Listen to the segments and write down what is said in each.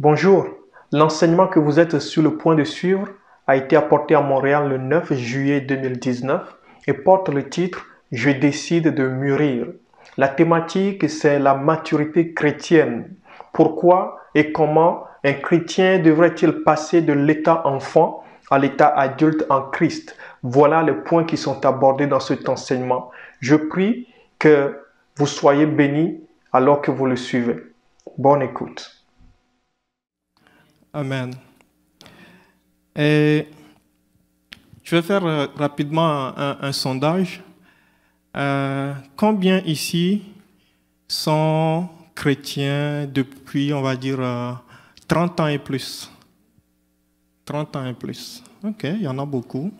Bonjour, l'enseignement que vous êtes sur le point de suivre a été apporté à Montréal le 9 juillet 2019 et porte le titre Je décide de mûrir. La thématique, c'est la maturité chrétienne. Pourquoi et comment un chrétien devrait-il passer de l'état enfant à l'état adulte en Christ Voilà les points qui sont abordés dans cet enseignement. Je prie que vous soyez bénis alors que vous le suivez. Bonne écoute. Amen. Et je vais faire euh, rapidement un, sondage. Euh, combien ici sont chrétiens depuis, on va dire, 30 euh, ans et plus 30 ans et plus. OK, il y en a beaucoup.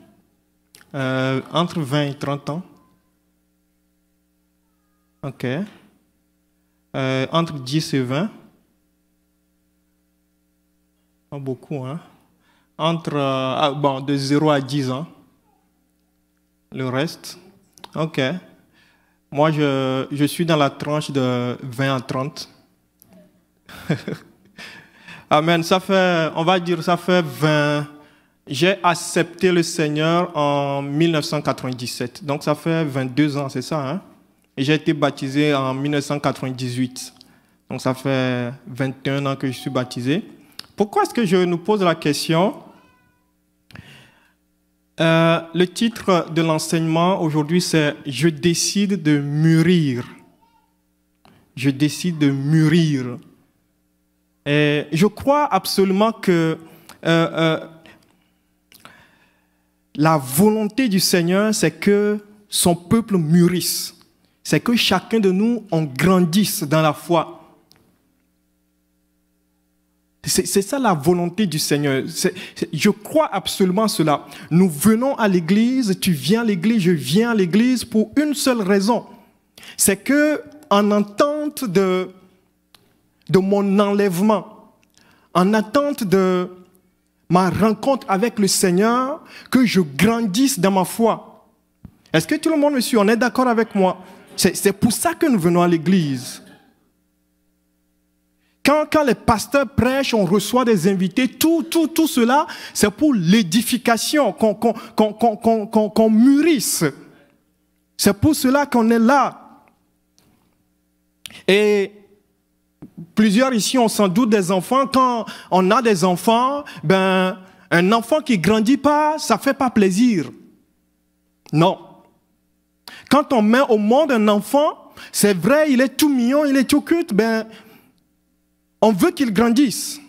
entre 20 et 30 ans. OK. entre 10 et 20. Pas beaucoup, hein. Entre, euh, ah, bon, de 0 à 10 ans. Hein. Le reste. Ok. Moi, je, je suis dans la tranche de 20 à 30. Amen. Ça fait, on va dire, ça fait 20. J'ai accepté le Seigneur en 1997. Donc, ça fait 22 ans, c'est ça, hein? Et j'ai été baptisé en 1998. Donc, ça fait 21 ans que je suis baptisé. Pourquoi est-ce que je nous pose la question euh, Le titre de l'enseignement aujourd'hui, c'est Je décide de mûrir. Je décide de mûrir. Et je crois absolument que euh, euh, la volonté du Seigneur, c'est que son peuple mûrisse. C'est que chacun de nous, en grandisse dans la foi c'est ça la volonté du Seigneur. je crois absolument cela. Nous venons à l'église, tu viens à l'église, je viens à l'église pour une seule raison. C'est que en attente de, de mon enlèvement, en attente de ma rencontre avec le Seigneur, que je grandisse dans ma foi. Est-ce que tout le monde me suit On est d'accord avec moi C'est pour ça que nous venons à l'église. Quand, les pasteurs prêchent, on reçoit des invités, tout, tout, tout cela, c'est pour l'édification, qu'on qu'on qu'on qu'on mûrisse. C'est pour cela qu'on est là. Et plusieurs ici ont sans doute des enfants. Quand on a des enfants, ben, un enfant qui grandit pas, ça fait pas plaisir. Non. Quand on met au monde un enfant, c'est vrai, il est tout mignon, il est tout culte. ben, on veut qu'il grandisse.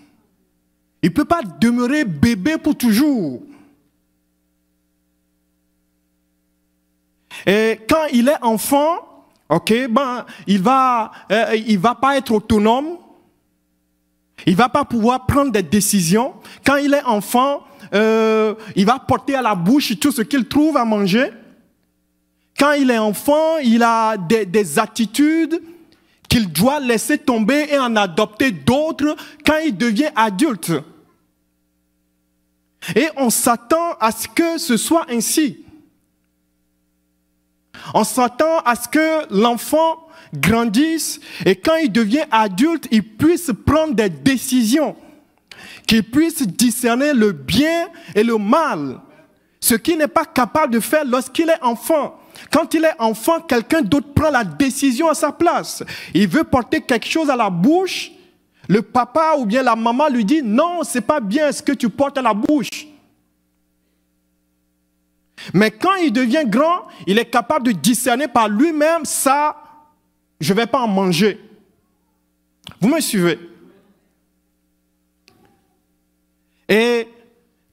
Il ne peut pas demeurer bébé pour toujours. Et quand il est enfant, ok, ben, il va, euh, il va pas être autonome. Il va pas pouvoir prendre des décisions. Quand il est enfant, euh, il va porter à la bouche tout ce qu'il trouve à manger. Quand il est enfant, il a des, des attitudes qu'il doit laisser tomber et en adopter d'autres quand il devient adulte. Et on s'attend à ce que ce soit ainsi. On s'attend à ce que l'enfant grandisse et quand il devient adulte, il puisse prendre des décisions, qu'il puisse discerner le bien et le mal, ce qu'il n'est pas capable de faire lorsqu'il est enfant. Quand il est enfant, quelqu'un d'autre prend la décision à sa place. Il veut porter quelque chose à la bouche. Le papa ou bien la maman lui dit non, c'est pas bien ce que tu portes à la bouche. Mais quand il devient grand, il est capable de discerner par lui-même ça, je ne vais pas en manger. Vous me suivez Et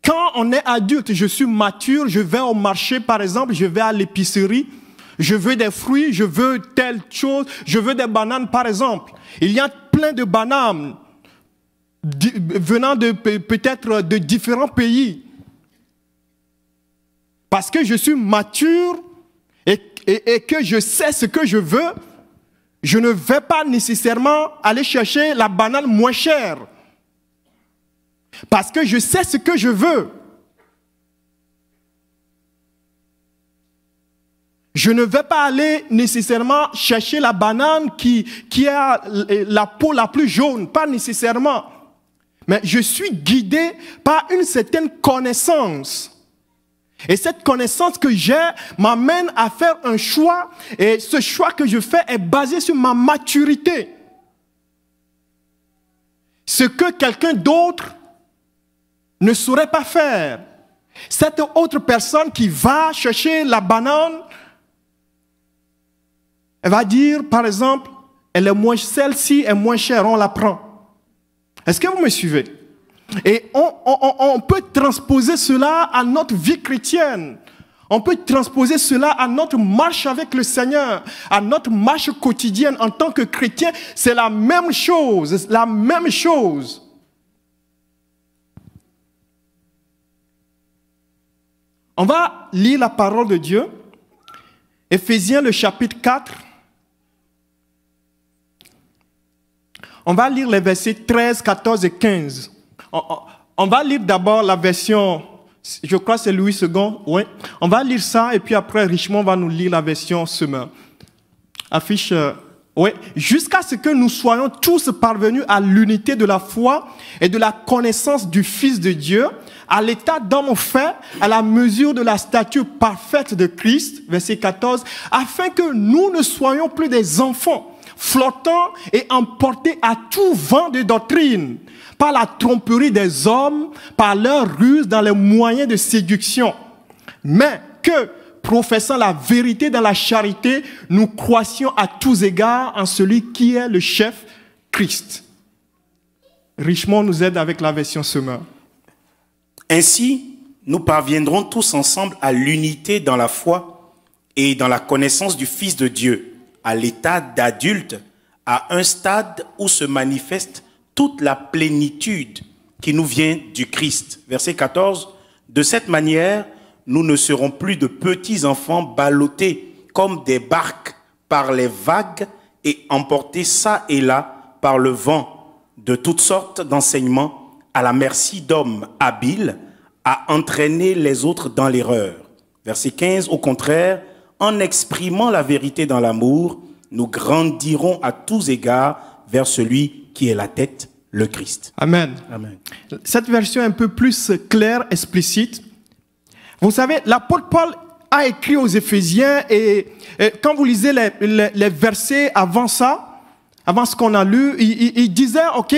quand on est adulte, je suis mature, je vais au marché par exemple, je vais à l'épicerie, je veux des fruits, je veux telle chose, je veux des bananes par exemple. Il y a plein de bananes venant de peut-être de différents pays. Parce que je suis mature et, et, que je sais ce que je veux, je ne vais pas nécessairement aller chercher la banane moins chère. Parce que je sais ce que je veux. Je ne vais pas aller nécessairement chercher la banane qui, qui a la peau la plus jaune, pas nécessairement. Mais je suis guidé par une certaine connaissance. Et cette connaissance que j'ai m'amène à faire un choix. Et ce choix que je fais est basé sur ma maturité. Ce que quelqu'un d'autre ne saurait pas faire. Cette autre personne qui va chercher la banane, elle va dire, par exemple, elle est moins, celle-ci est moins chère, on la prend. Est-ce que vous me suivez Et on, on peut transposer cela à notre vie chrétienne. On peut transposer cela à notre marche avec le Seigneur, à notre marche quotidienne en tant que chrétien. C'est la même chose, la même chose. On va lire la parole de Dieu. Ephésiens le chapitre 4. On va lire les versets 13, 14 et 15. On, va lire d'abord la version, je crois c'est Louis II, oui. On va lire ça et puis après Richemont va nous lire la version semaine. Affiche, euh, ouais. Jusqu'à ce que nous soyons tous parvenus à l'unité de la foi et de la connaissance du Fils de Dieu à l'état d'homme fait à la mesure de la statue parfaite de Christ, verset 14, afin que nous ne soyons plus des enfants flottants et emportés à tout vent de doctrine, par la tromperie des hommes, par leurs ruses dans les moyens de séduction. Mais que, professant la vérité dans la charité, nous croissions à tous égards en celui qui est le chef, Christ. Richemont nous aide avec la version semeur. Ainsi, nous parviendrons tous ensemble à l'unité dans la foi et dans la connaissance du Fils de Dieu, à l'état d'adulte, à un stade où se manifeste toute la plénitude qui nous vient du Christ. Verset 14, de cette manière, nous ne serons plus de petits enfants ballottés comme des barques par les vagues et emportés ça et là par le vent de toutes sortes d'enseignements à la merci d'hommes habiles à entraîner les autres dans l'erreur. Verset 15, au contraire, en exprimant la vérité dans l'amour, nous grandirons à tous égards vers celui qui est la tête, le Christ. Amen. Amen. Cette version est un peu plus claire, explicite. Vous savez, l'apôtre Paul a écrit aux Éphésiens et, quand vous lisez les versets avant ça, avant ce qu'on a lu, il, il, disait, OK,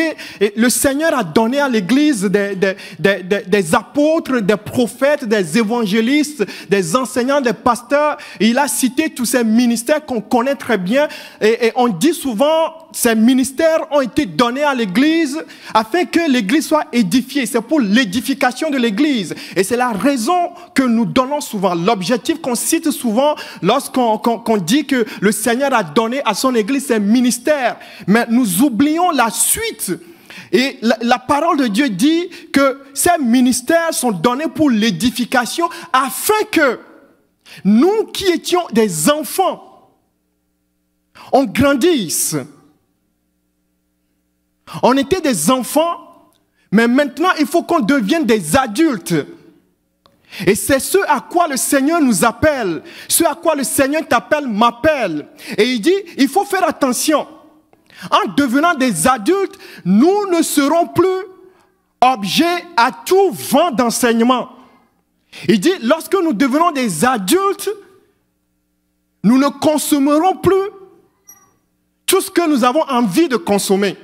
le Seigneur a donné à l'Église des, des, des, apôtres, des prophètes, des évangélistes, des enseignants, des pasteurs. il a cité tous ces ministères qu'on connaît très bien. Et, et on dit souvent, ces ministères ont été donnés à l'Église afin que l'Église soit édifiée. C'est pour l'édification de l'Église. Et c'est la raison que nous donnons souvent, l'objectif qu'on cite souvent lorsqu'on dit que le Seigneur a donné à son Église ses ministères. Mais nous oublions la suite. Et la, parole de Dieu dit que ces ministères sont donnés pour l'édification afin que nous qui étions des enfants, on grandisse. On était des enfants, mais maintenant il faut qu'on devienne des adultes. Et c'est ce à quoi le Seigneur nous appelle, ce à quoi le Seigneur t'appelle, m'appelle. Et il dit, il faut faire attention. En devenant des adultes, nous ne serons plus objets à tout vent d'enseignement. Il dit, lorsque nous devenons des adultes, nous ne consommerons plus tout ce que nous avons envie de consommer.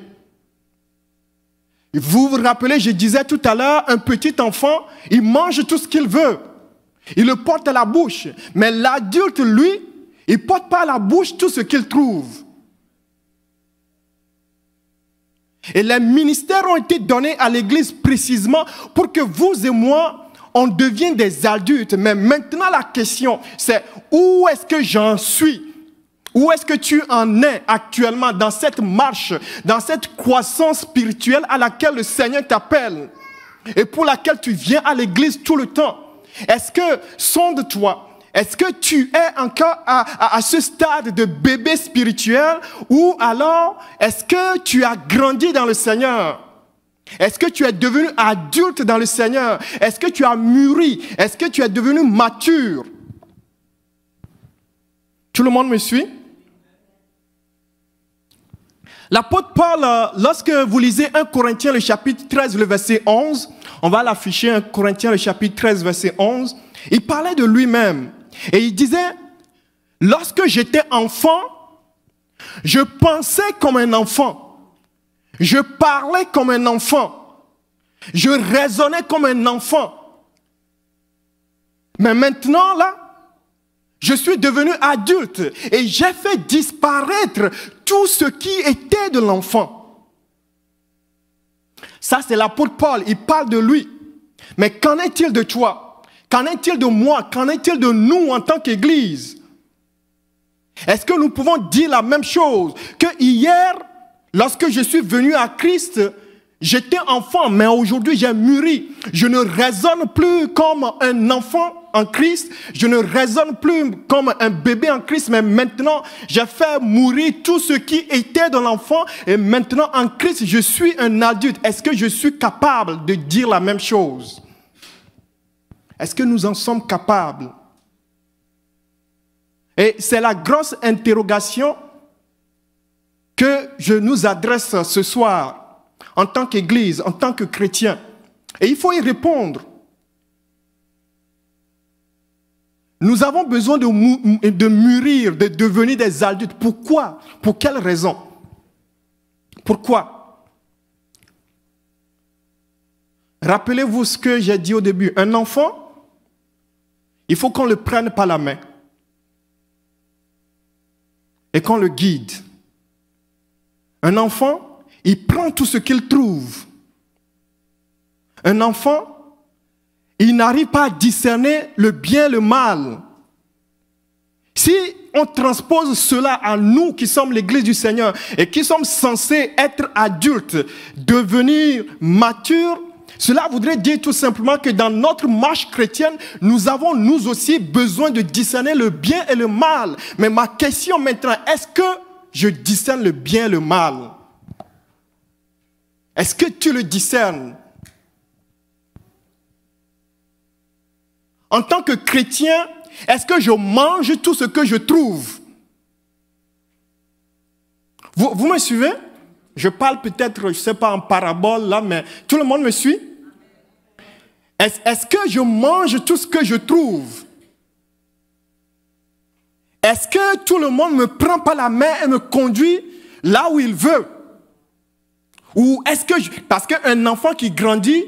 Vous vous rappelez, je disais tout à l'heure, un petit enfant, il mange tout ce qu'il veut. Il le porte à la bouche. Mais l'adulte, lui, il porte pas à la bouche tout ce qu'il trouve. Et les ministères ont été donnés à l'Église précisément pour que vous et moi, on devienne des adultes. Mais maintenant, la question, c'est où est-ce que j'en suis où est-ce que tu en es actuellement dans cette marche, dans cette croissance spirituelle à laquelle le Seigneur t'appelle et pour laquelle tu viens à l'église tout le temps Est-ce que, sonde-toi, est-ce que tu es encore à, ce stade de bébé spirituel ou alors est-ce que tu as grandi dans le Seigneur est-ce que tu es devenu adulte dans le Seigneur Est-ce que tu as mûri Est-ce que tu es devenu mature Tout le monde me suit L'apôtre Paul, euh, lorsque vous lisez 1 Corinthiens le chapitre 13, le verset 11, on va l'afficher 1 Corinthiens le chapitre 13, verset 11, il parlait de lui-même et il disait, lorsque j'étais enfant, je pensais comme un enfant, je parlais comme un enfant, je raisonnais comme un enfant. Mais maintenant, là, je suis devenu adulte et j'ai fait disparaître tout ce qui était de l'enfant. Ça, c'est l'apôtre Paul, il parle de lui. Mais qu'en est-il de toi Qu'en est-il de moi Qu'en est-il de nous en tant qu'Église Est-ce que nous pouvons dire la même chose Que hier, lorsque je suis venu à Christ, j'étais enfant, mais aujourd'hui j'ai mûri. Je ne raisonne plus comme un enfant, en Christ, je ne raisonne plus comme un bébé en Christ, mais maintenant, j'ai fait mourir tout ce qui était dans l'enfant, et maintenant, en Christ, je suis un adulte. Est-ce que je suis capable de dire la même chose Est-ce que nous en sommes capables Et c'est la grosse interrogation que je nous adresse ce soir en tant qu'Église, en tant que chrétien. Et il faut y répondre. Nous avons besoin de, mûrir, de devenir des adultes. Pourquoi Pour quelle raison Pourquoi Rappelez-vous ce que j'ai dit au début. Un enfant, il faut qu'on le prenne par la main et qu'on le guide. Un enfant, il prend tout ce qu'il trouve. Un enfant, il n'arrive pas à discerner le bien, le mal. Si on transpose cela à nous qui sommes l'Église du Seigneur et qui sommes censés être adultes, devenir matures, cela voudrait dire tout simplement que dans notre marche chrétienne, nous avons nous aussi besoin de discerner le bien et le mal. Mais ma question maintenant, est-ce que je discerne le bien et le mal Est-ce que tu le discernes En tant que chrétien, est-ce que je mange tout ce que je trouve vous, me suivez Je parle peut-être, je ne sais pas, en parabole là, mais tout le monde me suit Est-ce que je mange tout ce que je trouve Est-ce que tout le monde me prend pas la main et me conduit là où il veut Ou est-ce que... parce qu'un enfant qui grandit,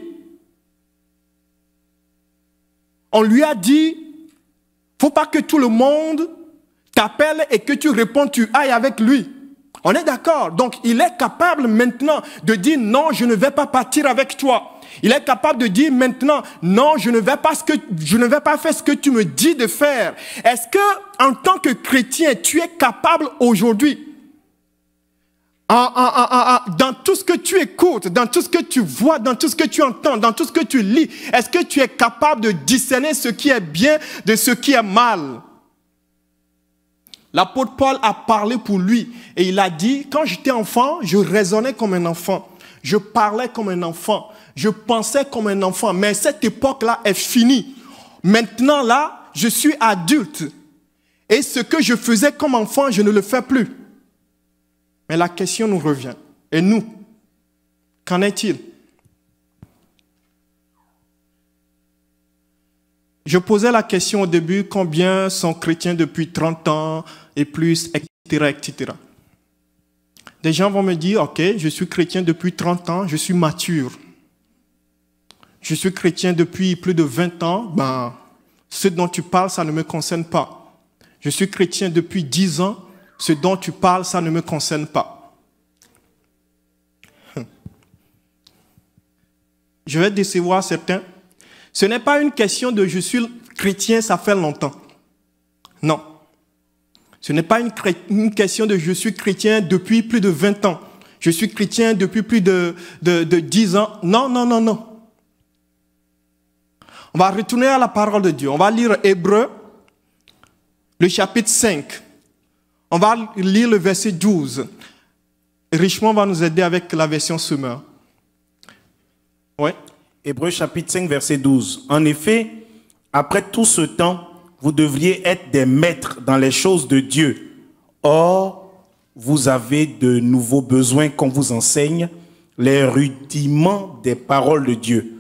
on lui a dit, faut pas que tout le monde t'appelle et que tu réponds, tu ailles avec lui. On est d'accord. Donc, il est capable maintenant de dire, non, je ne vais pas partir avec toi. Il est capable de dire maintenant, non, je ne vais pas ce que, je ne vais pas faire ce que tu me dis de faire. Est-ce que, en tant que chrétien, tu es capable aujourd'hui ah, ah, ah, dans tout ce que tu écoutes, dans tout ce que tu vois, dans tout ce que tu entends, dans tout ce que tu lis, est-ce que tu es capable de discerner ce qui est bien de ce qui est mal L'apôtre Paul a parlé pour lui et il a dit, quand j'étais enfant, je raisonnais comme un enfant, je parlais comme un enfant, je pensais comme un enfant, mais cette époque-là est finie. Maintenant, là, je suis adulte et ce que je faisais comme enfant, je ne le fais plus. Mais la question nous revient. Et nous, qu'en est-il Je posais la question au début, combien sont chrétiens depuis 30 ans et plus, etc., etc. Des gens vont me dire, OK, je suis chrétien depuis 30 ans, je suis mature. Je suis chrétien depuis plus de 20 ans, ben, ce dont tu parles, ça ne me concerne pas. Je suis chrétien depuis 10 ans, ce dont tu parles, ça ne me concerne pas. Hmm. Je vais décevoir certains. Ce n'est pas une question de je suis chrétien, ça fait longtemps. Non. Ce n'est pas une, question de je suis chrétien depuis plus de 20 ans. Je suis chrétien depuis plus de, de 10 ans. Non, non, non, non. On va retourner à la parole de Dieu. On va lire Hébreu, le chapitre 5. On va lire le verset 12. Richemont va nous aider avec la version semeur. Oui. Hébreu chapitre 5, verset 12. En effet, après tout ce temps, vous devriez être des maîtres dans les choses de Dieu. Or, vous avez de nouveaux besoins qu'on vous enseigne les rudiments des paroles de Dieu.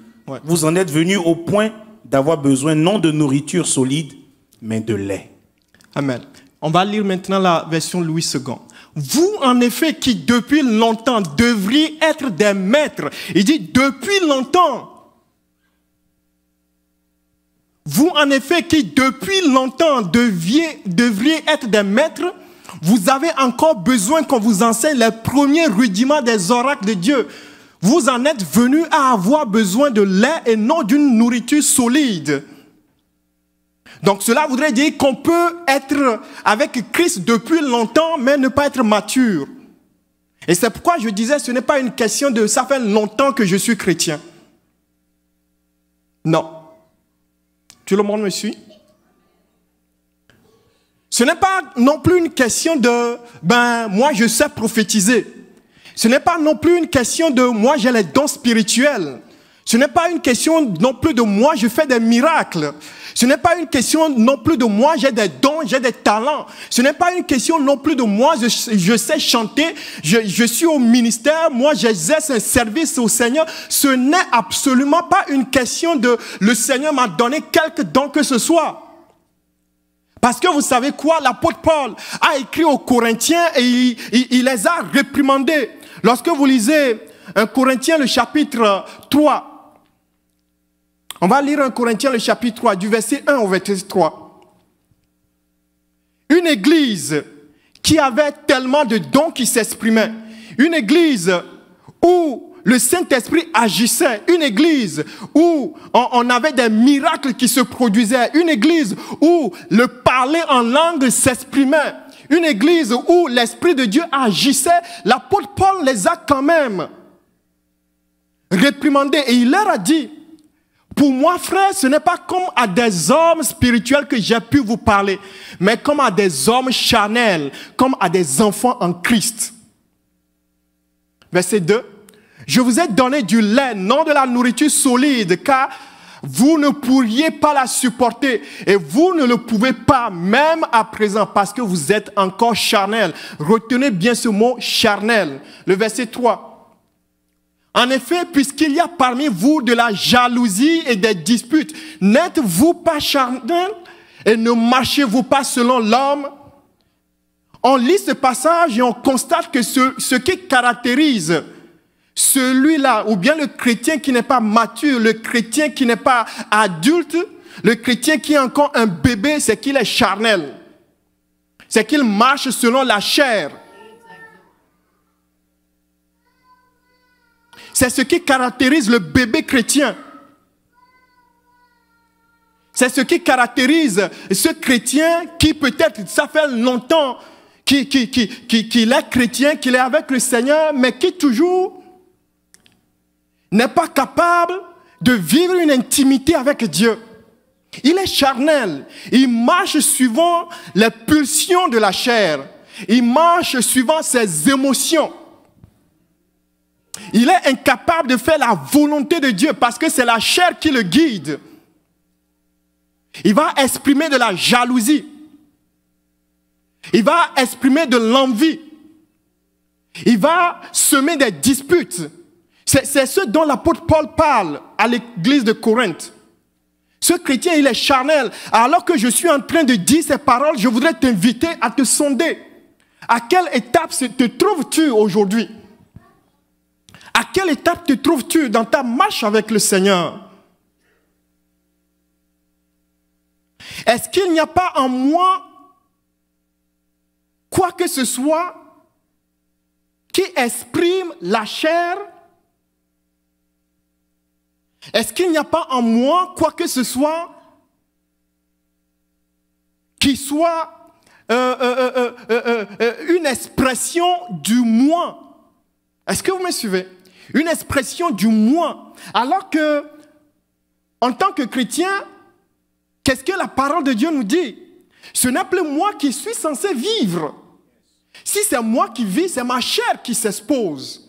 Vous en êtes venu au point d'avoir besoin non de nourriture solide, mais de lait. Amen. On va lire maintenant la version Louis II. Vous, en effet, qui depuis longtemps devriez être des maîtres. Il dit depuis longtemps. Vous, en effet, qui depuis longtemps deviez, devriez être des maîtres, vous avez encore besoin qu'on vous enseigne les premiers rudiments des oracles de Dieu. Vous en êtes venus à avoir besoin de lait et non d'une nourriture solide. Donc cela voudrait dire qu'on peut être avec Christ depuis longtemps, mais ne pas être mature. Et c'est pourquoi je disais, ce n'est pas une question de ça fait longtemps que je suis chrétien. Non. Tout le monde me suit Ce n'est pas non plus une question de, ben, moi je sais prophétiser. Ce n'est pas non plus une question de, moi j'ai les dons spirituels. Ce n'est pas une question non plus de moi, je fais des miracles. Ce n'est pas une question non plus de moi, j'ai des dons, j'ai des talents. Ce n'est pas une question non plus de moi, je, sais chanter, je, suis au ministère, moi j'exerce un service au Seigneur. Ce n'est absolument pas une question de le Seigneur m'a donné quelque don que ce soit. Parce que vous savez quoi, l'apôtre Paul a écrit aux Corinthiens et il, les a réprimandés. Lorsque vous lisez un Corinthiens le chapitre 3, on va lire en Corinthiens le chapitre 3, du verset 1 au verset 3. Une église qui avait tellement de dons qui s'exprimaient, une église où le Saint-Esprit agissait, une église où on, avait des miracles qui se produisaient, une église où le parler en langue s'exprimait, une église où l'Esprit de Dieu agissait, l'apôtre Paul les a quand même réprimandés et il leur a dit, pour moi, frère, ce n'est pas comme à des hommes spirituels que j'ai pu vous parler, mais comme à des hommes charnels, comme à des enfants en Christ. Verset 2. Je vous ai donné du lait, non de la nourriture solide, car vous ne pourriez pas la supporter et vous ne le pouvez pas même à présent parce que vous êtes encore charnel. Retenez bien ce mot charnel. Le verset 3. En effet, puisqu'il y a parmi vous de la jalousie et des disputes, n'êtes-vous pas charnel et ne marchez-vous pas selon l'homme On lit ce passage et on constate que ce, ce qui caractérise celui-là, ou bien le chrétien qui n'est pas mature, le chrétien qui n'est pas adulte, le chrétien qui est encore un bébé, c'est qu'il est charnel. C'est qu'il marche selon la chair. C'est ce qui caractérise le bébé chrétien. C'est ce qui caractérise ce chrétien qui peut-être, ça fait longtemps qu'il qui, qui, qui, qui est chrétien, qu'il est avec le Seigneur, mais qui toujours n'est pas capable de vivre une intimité avec Dieu. Il est charnel. Il marche suivant les pulsions de la chair. Il marche suivant ses émotions. Il est incapable de faire la volonté de Dieu parce que c'est la chair qui le guide. Il va exprimer de la jalousie. Il va exprimer de l'envie. Il va semer des disputes. C'est ce dont l'apôtre Paul parle à l'église de Corinthe. Ce chrétien, il est charnel. Alors que je suis en train de dire ces paroles, je voudrais t'inviter à te sonder. À quelle étape te trouves-tu aujourd'hui quelle étape te trouves-tu dans ta marche avec le Seigneur Est-ce qu'il n'y a pas en moi quoi que ce soit qui exprime la chair Est-ce qu'il n'y a pas en moi quoi que ce soit qui soit euh, euh, euh, une expression du moi Est-ce que vous me suivez une expression du moi. Alors que, en tant que chrétien, qu'est-ce que la parole de Dieu nous dit Ce n'est plus moi qui suis censé vivre. Si c'est moi qui vis, c'est ma chair qui s'expose.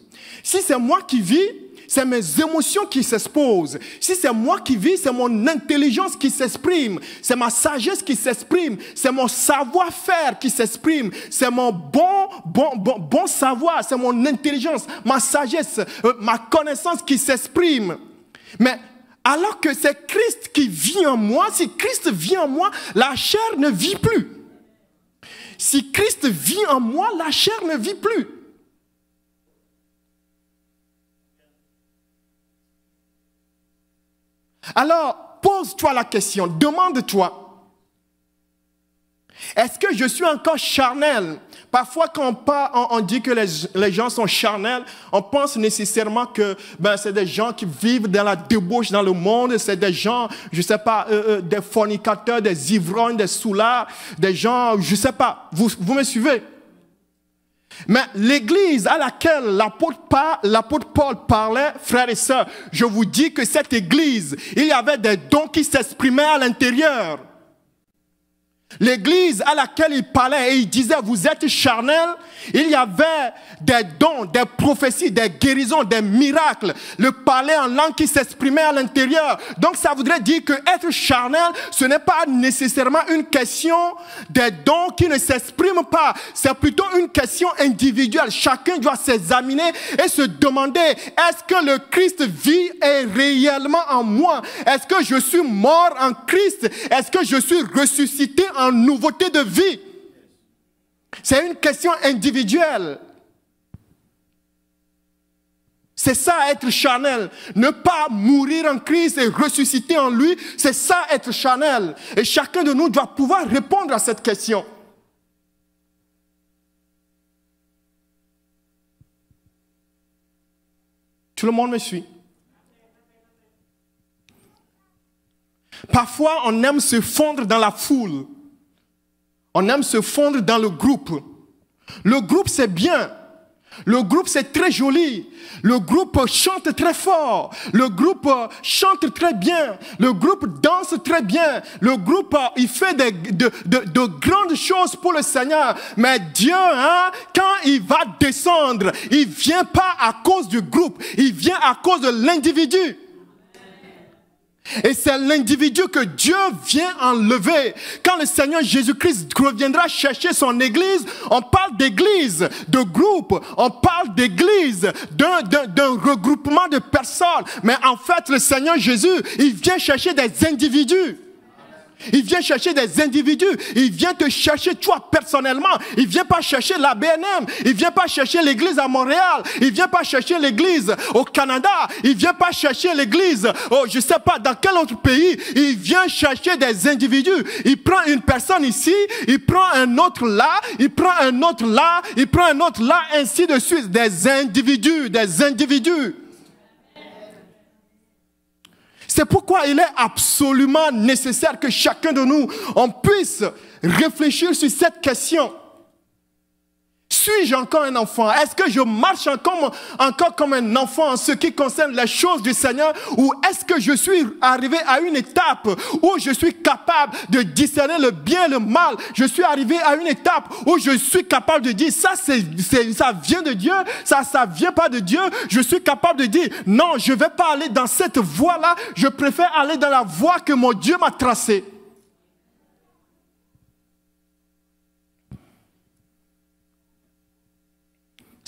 Si c'est moi qui vis, c'est mes émotions qui s'exposent. Si c'est moi qui vis, c'est mon intelligence qui s'exprime, c'est ma sagesse qui s'exprime, c'est mon savoir-faire qui s'exprime, c'est mon bon, bon, bon, bon savoir, c'est mon intelligence, ma sagesse, euh, ma connaissance qui s'exprime. Mais alors que c'est Christ qui vit en moi, si Christ vit en moi, la chair ne vit plus. Si Christ vit en moi, la chair ne vit plus. Alors, pose-toi la question, demande-toi, est-ce que je suis encore charnel Parfois, quand on, dit que les, gens sont charnels, on pense nécessairement que ben, c'est des gens qui vivent dans la débauche dans le monde, c'est des gens, je ne sais pas, euh, euh, des fornicateurs, des ivrognes, des soulards, des gens, je ne sais pas. Vous, vous me suivez mais l'église à laquelle l'apôtre Paul parlait, frères et sœurs, je vous dis que cette église, il y avait des dons qui s'exprimaient à l'intérieur. L'église à laquelle il parlait et il disait, vous êtes charnel, il y avait des dons, des prophéties, des guérisons, des miracles, le parler en langue qui s'exprimait à l'intérieur. Donc ça voudrait dire que être charnel, ce n'est pas nécessairement une question des dons qui ne s'expriment pas, c'est plutôt une question individuelle. Chacun doit s'examiner et se demander, est-ce que le Christ vit et réellement en moi Est-ce que je suis mort en Christ Est-ce que je suis ressuscité en nouveauté de vie. C'est une question individuelle. C'est ça être Chanel. Ne pas mourir en Christ et ressusciter en lui, c'est ça être Chanel. Et chacun de nous doit pouvoir répondre à cette question. Tout le monde me suit. Parfois, on aime se fondre dans la foule. On aime se fondre dans le groupe. Le groupe, c'est bien. Le groupe, c'est très joli. Le groupe chante très fort. Le groupe chante très bien. Le groupe danse très bien. Le groupe, il fait de, grandes choses pour le Seigneur. Mais Dieu, hein, quand il va descendre, il vient pas à cause du groupe. Il vient à cause de l'individu. Et c'est l'individu que Dieu vient enlever. Quand le Seigneur Jésus-Christ reviendra chercher son église, on parle d'église, de groupe, on parle d'église, d'un regroupement de personnes. Mais en fait, le Seigneur Jésus, il vient chercher des individus. Il vient chercher des individus. Il vient te chercher toi personnellement. Il vient pas chercher la BNM. Il vient pas chercher l'église à Montréal. Il vient pas chercher l'église au Canada. Il vient pas chercher l'église, oh, je sais pas dans quel autre pays. Il vient chercher des individus. Il prend une personne ici. Il prend un autre là. Il prend un autre là. Il prend un autre là. Ainsi de suite. Des individus. Des individus. C'est pourquoi il est absolument nécessaire que chacun de nous, on puisse réfléchir sur cette question. Suis-je encore un enfant Est-ce que je marche encore, encore comme un enfant en ce qui concerne les choses du Seigneur Ou est-ce que je suis arrivé à une étape où je suis capable de discerner le bien et le mal Je suis arrivé à une étape où je suis capable de dire ça, c'est, ça vient de Dieu, ça, ça vient pas de Dieu. Je suis capable de dire non, je vais pas aller dans cette voie-là. Je préfère aller dans la voie que mon Dieu m'a tracée.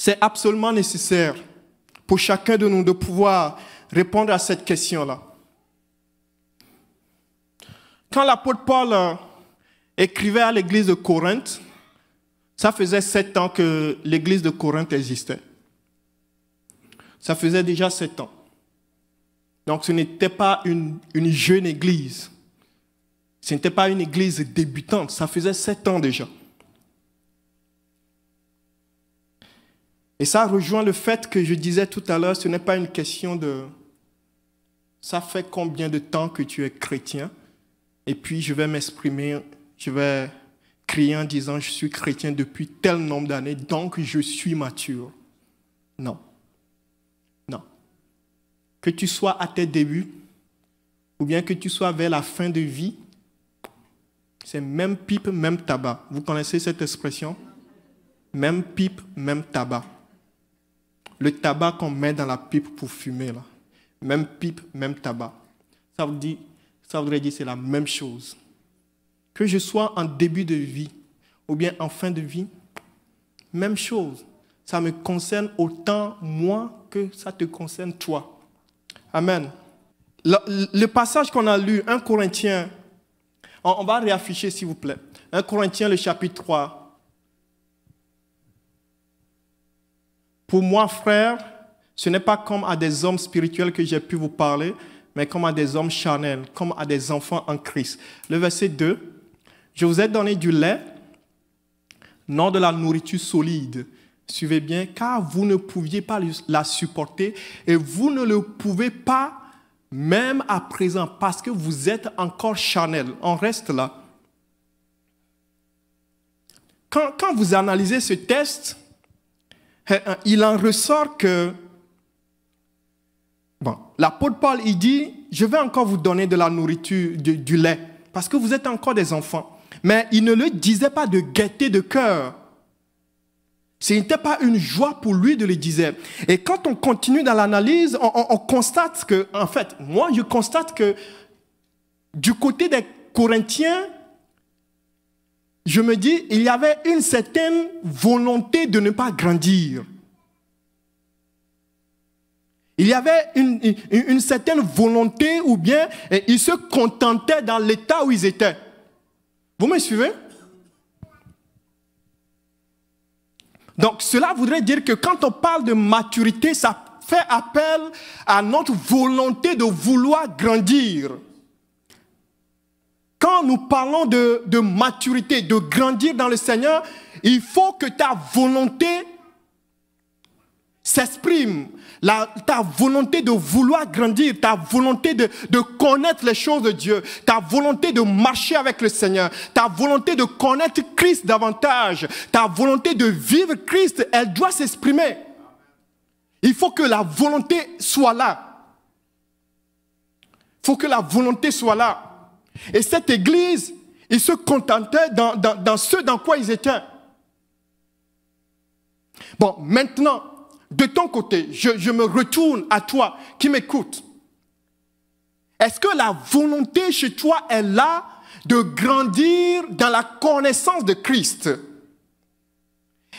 C'est absolument nécessaire pour chacun de nous de pouvoir répondre à cette question-là. Quand l'apôtre Paul euh, écrivait à l'église de Corinthe, ça faisait sept ans que l'église de Corinthe existait. Ça faisait déjà sept ans. Donc ce n'était pas une, jeune église. Ce n'était pas une église débutante. Ça faisait sept ans déjà. Et ça rejoint le fait que je disais tout à l'heure, ce n'est pas une question de ça fait combien de temps que tu es chrétien, et puis je vais m'exprimer, je vais crier en disant je suis chrétien depuis tel nombre d'années, donc je suis mature. Non. Non. Que tu sois à tes débuts, ou bien que tu sois vers la fin de vie, c'est même pipe, même tabac. Vous connaissez cette expression Même pipe, même tabac le tabac qu'on met dans la pipe pour fumer, là. Même pipe, même tabac. Ça, veut voudrait dire que c'est la même chose. Que je sois en début de vie ou bien en fin de vie, même chose. Ça me concerne autant moi que ça te concerne toi. Amen. Le, passage qu'on a lu, 1 Corinthiens, on, on va réafficher s'il vous plaît. 1 Corinthiens, le chapitre 3, Pour moi, frère, ce n'est pas comme à des hommes spirituels que j'ai pu vous parler, mais comme à des hommes charnels, comme à des enfants en Christ. Le verset 2, je vous ai donné du lait, non de la nourriture solide. Suivez bien, car vous ne pouviez pas la supporter et vous ne le pouvez pas même à présent, parce que vous êtes encore charnels. » On reste là. Quand, quand vous analysez ce test, eh, hein, il en ressort que bon, l'apôtre Paul, il dit, je vais encore vous donner de la nourriture, du, lait, parce que vous êtes encore des enfants. Mais il ne le disait pas de gaieté de cœur. Ce n'était pas une joie pour lui de le dire. Et quand on continue dans l'analyse, on, on, constate que, en fait, moi, je constate que du côté des Corinthiens, je me dis, il y avait une certaine volonté de ne pas grandir. Il y avait une, certaine volonté ou bien ils se contentaient dans l'état où ils étaient. Vous me suivez Donc cela voudrait dire que quand on parle de maturité, ça fait appel à notre volonté de vouloir grandir quand nous parlons de, de maturité, de grandir dans le Seigneur, il faut que ta volonté s'exprime. La, ta volonté de vouloir grandir, ta volonté de, de, connaître les choses de Dieu, ta volonté de marcher avec le Seigneur, ta volonté de connaître Christ davantage, ta volonté de vivre Christ, elle doit s'exprimer. Il faut que la volonté soit là. Il faut que la volonté soit là. Et cette église, ils se contentaient dans, ce dans quoi ils étaient. Bon, maintenant, de ton côté, je, je me retourne à toi qui m'écoute. Est-ce que la volonté chez toi est là de grandir dans la connaissance de Christ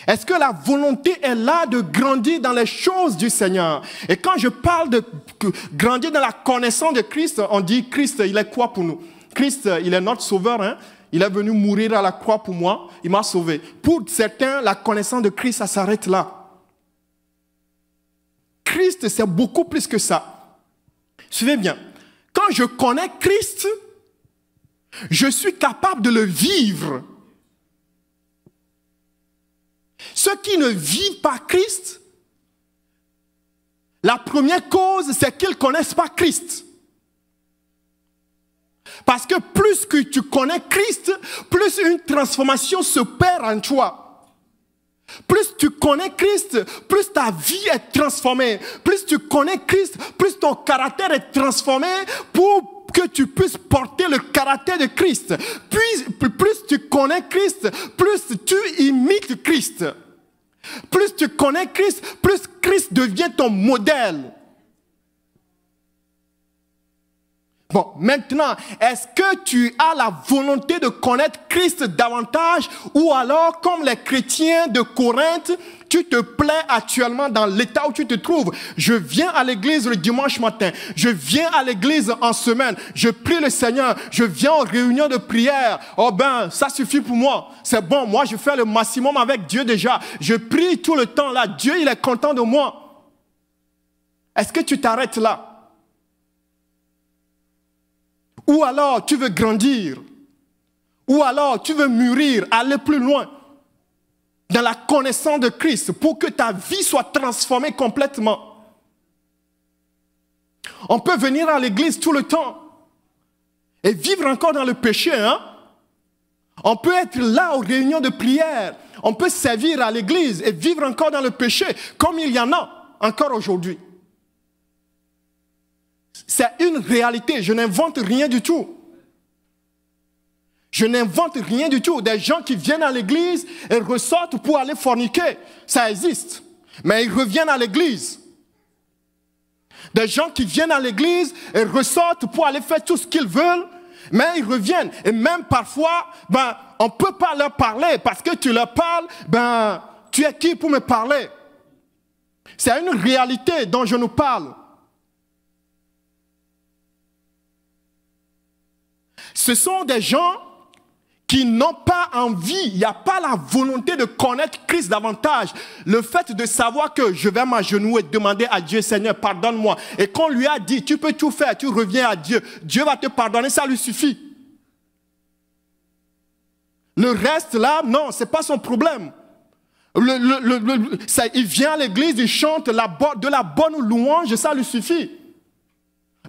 Est-ce que la volonté est là de grandir dans les choses du Seigneur Et quand je parle de grandir dans la connaissance de Christ, on dit Christ, il est quoi pour nous Christ, euh, il est notre sauveur. Hein. Il est venu mourir à la croix pour moi. Il m'a sauvé. Pour certains, la connaissance de Christ, ça s'arrête là. Christ, c'est beaucoup plus que ça. Suivez bien. Quand je connais Christ, je suis capable de le vivre. Ceux qui ne vivent pas Christ, la première cause, c'est qu'ils ne connaissent pas Christ. Parce que plus que tu connais Christ, plus une transformation se perd en toi. Plus tu connais Christ, plus ta vie est transformée. Plus tu connais Christ, plus ton caractère est transformé pour que tu puisses porter le caractère de Christ. Plus, plus tu connais Christ, plus tu imites Christ. Plus tu connais Christ, plus Christ devient ton modèle. Bon, maintenant, est-ce que tu as la volonté de connaître Christ davantage ou alors, comme les chrétiens de Corinthe, tu te plais actuellement dans l'état où tu te trouves. Je viens à l'église le dimanche matin. Je viens à l'église en semaine. Je prie le Seigneur. Je viens aux réunions de prière. Oh ben, ça suffit pour moi. C'est bon. Moi, je fais le maximum avec Dieu déjà. Je prie tout le temps là. Dieu, il est content de moi. Est-ce que tu t'arrêtes là? Ou alors tu veux grandir. Ou alors tu veux mûrir, aller plus loin dans la connaissance de Christ pour que ta vie soit transformée complètement. On peut venir à l'église tout le temps et vivre encore dans le péché. Hein? On peut être là aux réunions de prière. On peut servir à l'église et vivre encore dans le péché comme il y en a encore aujourd'hui. C'est une réalité. Je n'invente rien du tout. Je n'invente rien du tout. Des gens qui viennent à l'église et ressortent pour aller forniquer, ça existe. Mais ils reviennent à l'église. Des gens qui viennent à l'église et ressortent pour aller faire tout ce qu'ils veulent, mais ils reviennent. Et même parfois, ben, on peut pas leur parler parce que tu leur parles, ben, tu es qui pour me parler C'est une réalité dont je nous parle. Ce sont des gens qui n'ont pas envie, il n'y a pas la volonté de connaître Christ davantage. Le fait de savoir que je vais m'agenouiller demander à Dieu, Seigneur, pardonne-moi. Et qu'on lui a dit, tu peux tout faire, tu reviens à Dieu, Dieu va te pardonner, ça lui suffit. Le reste, là, non, ce n'est pas son problème. il vient à l'église, il chante de la bonne louange, ça lui suffit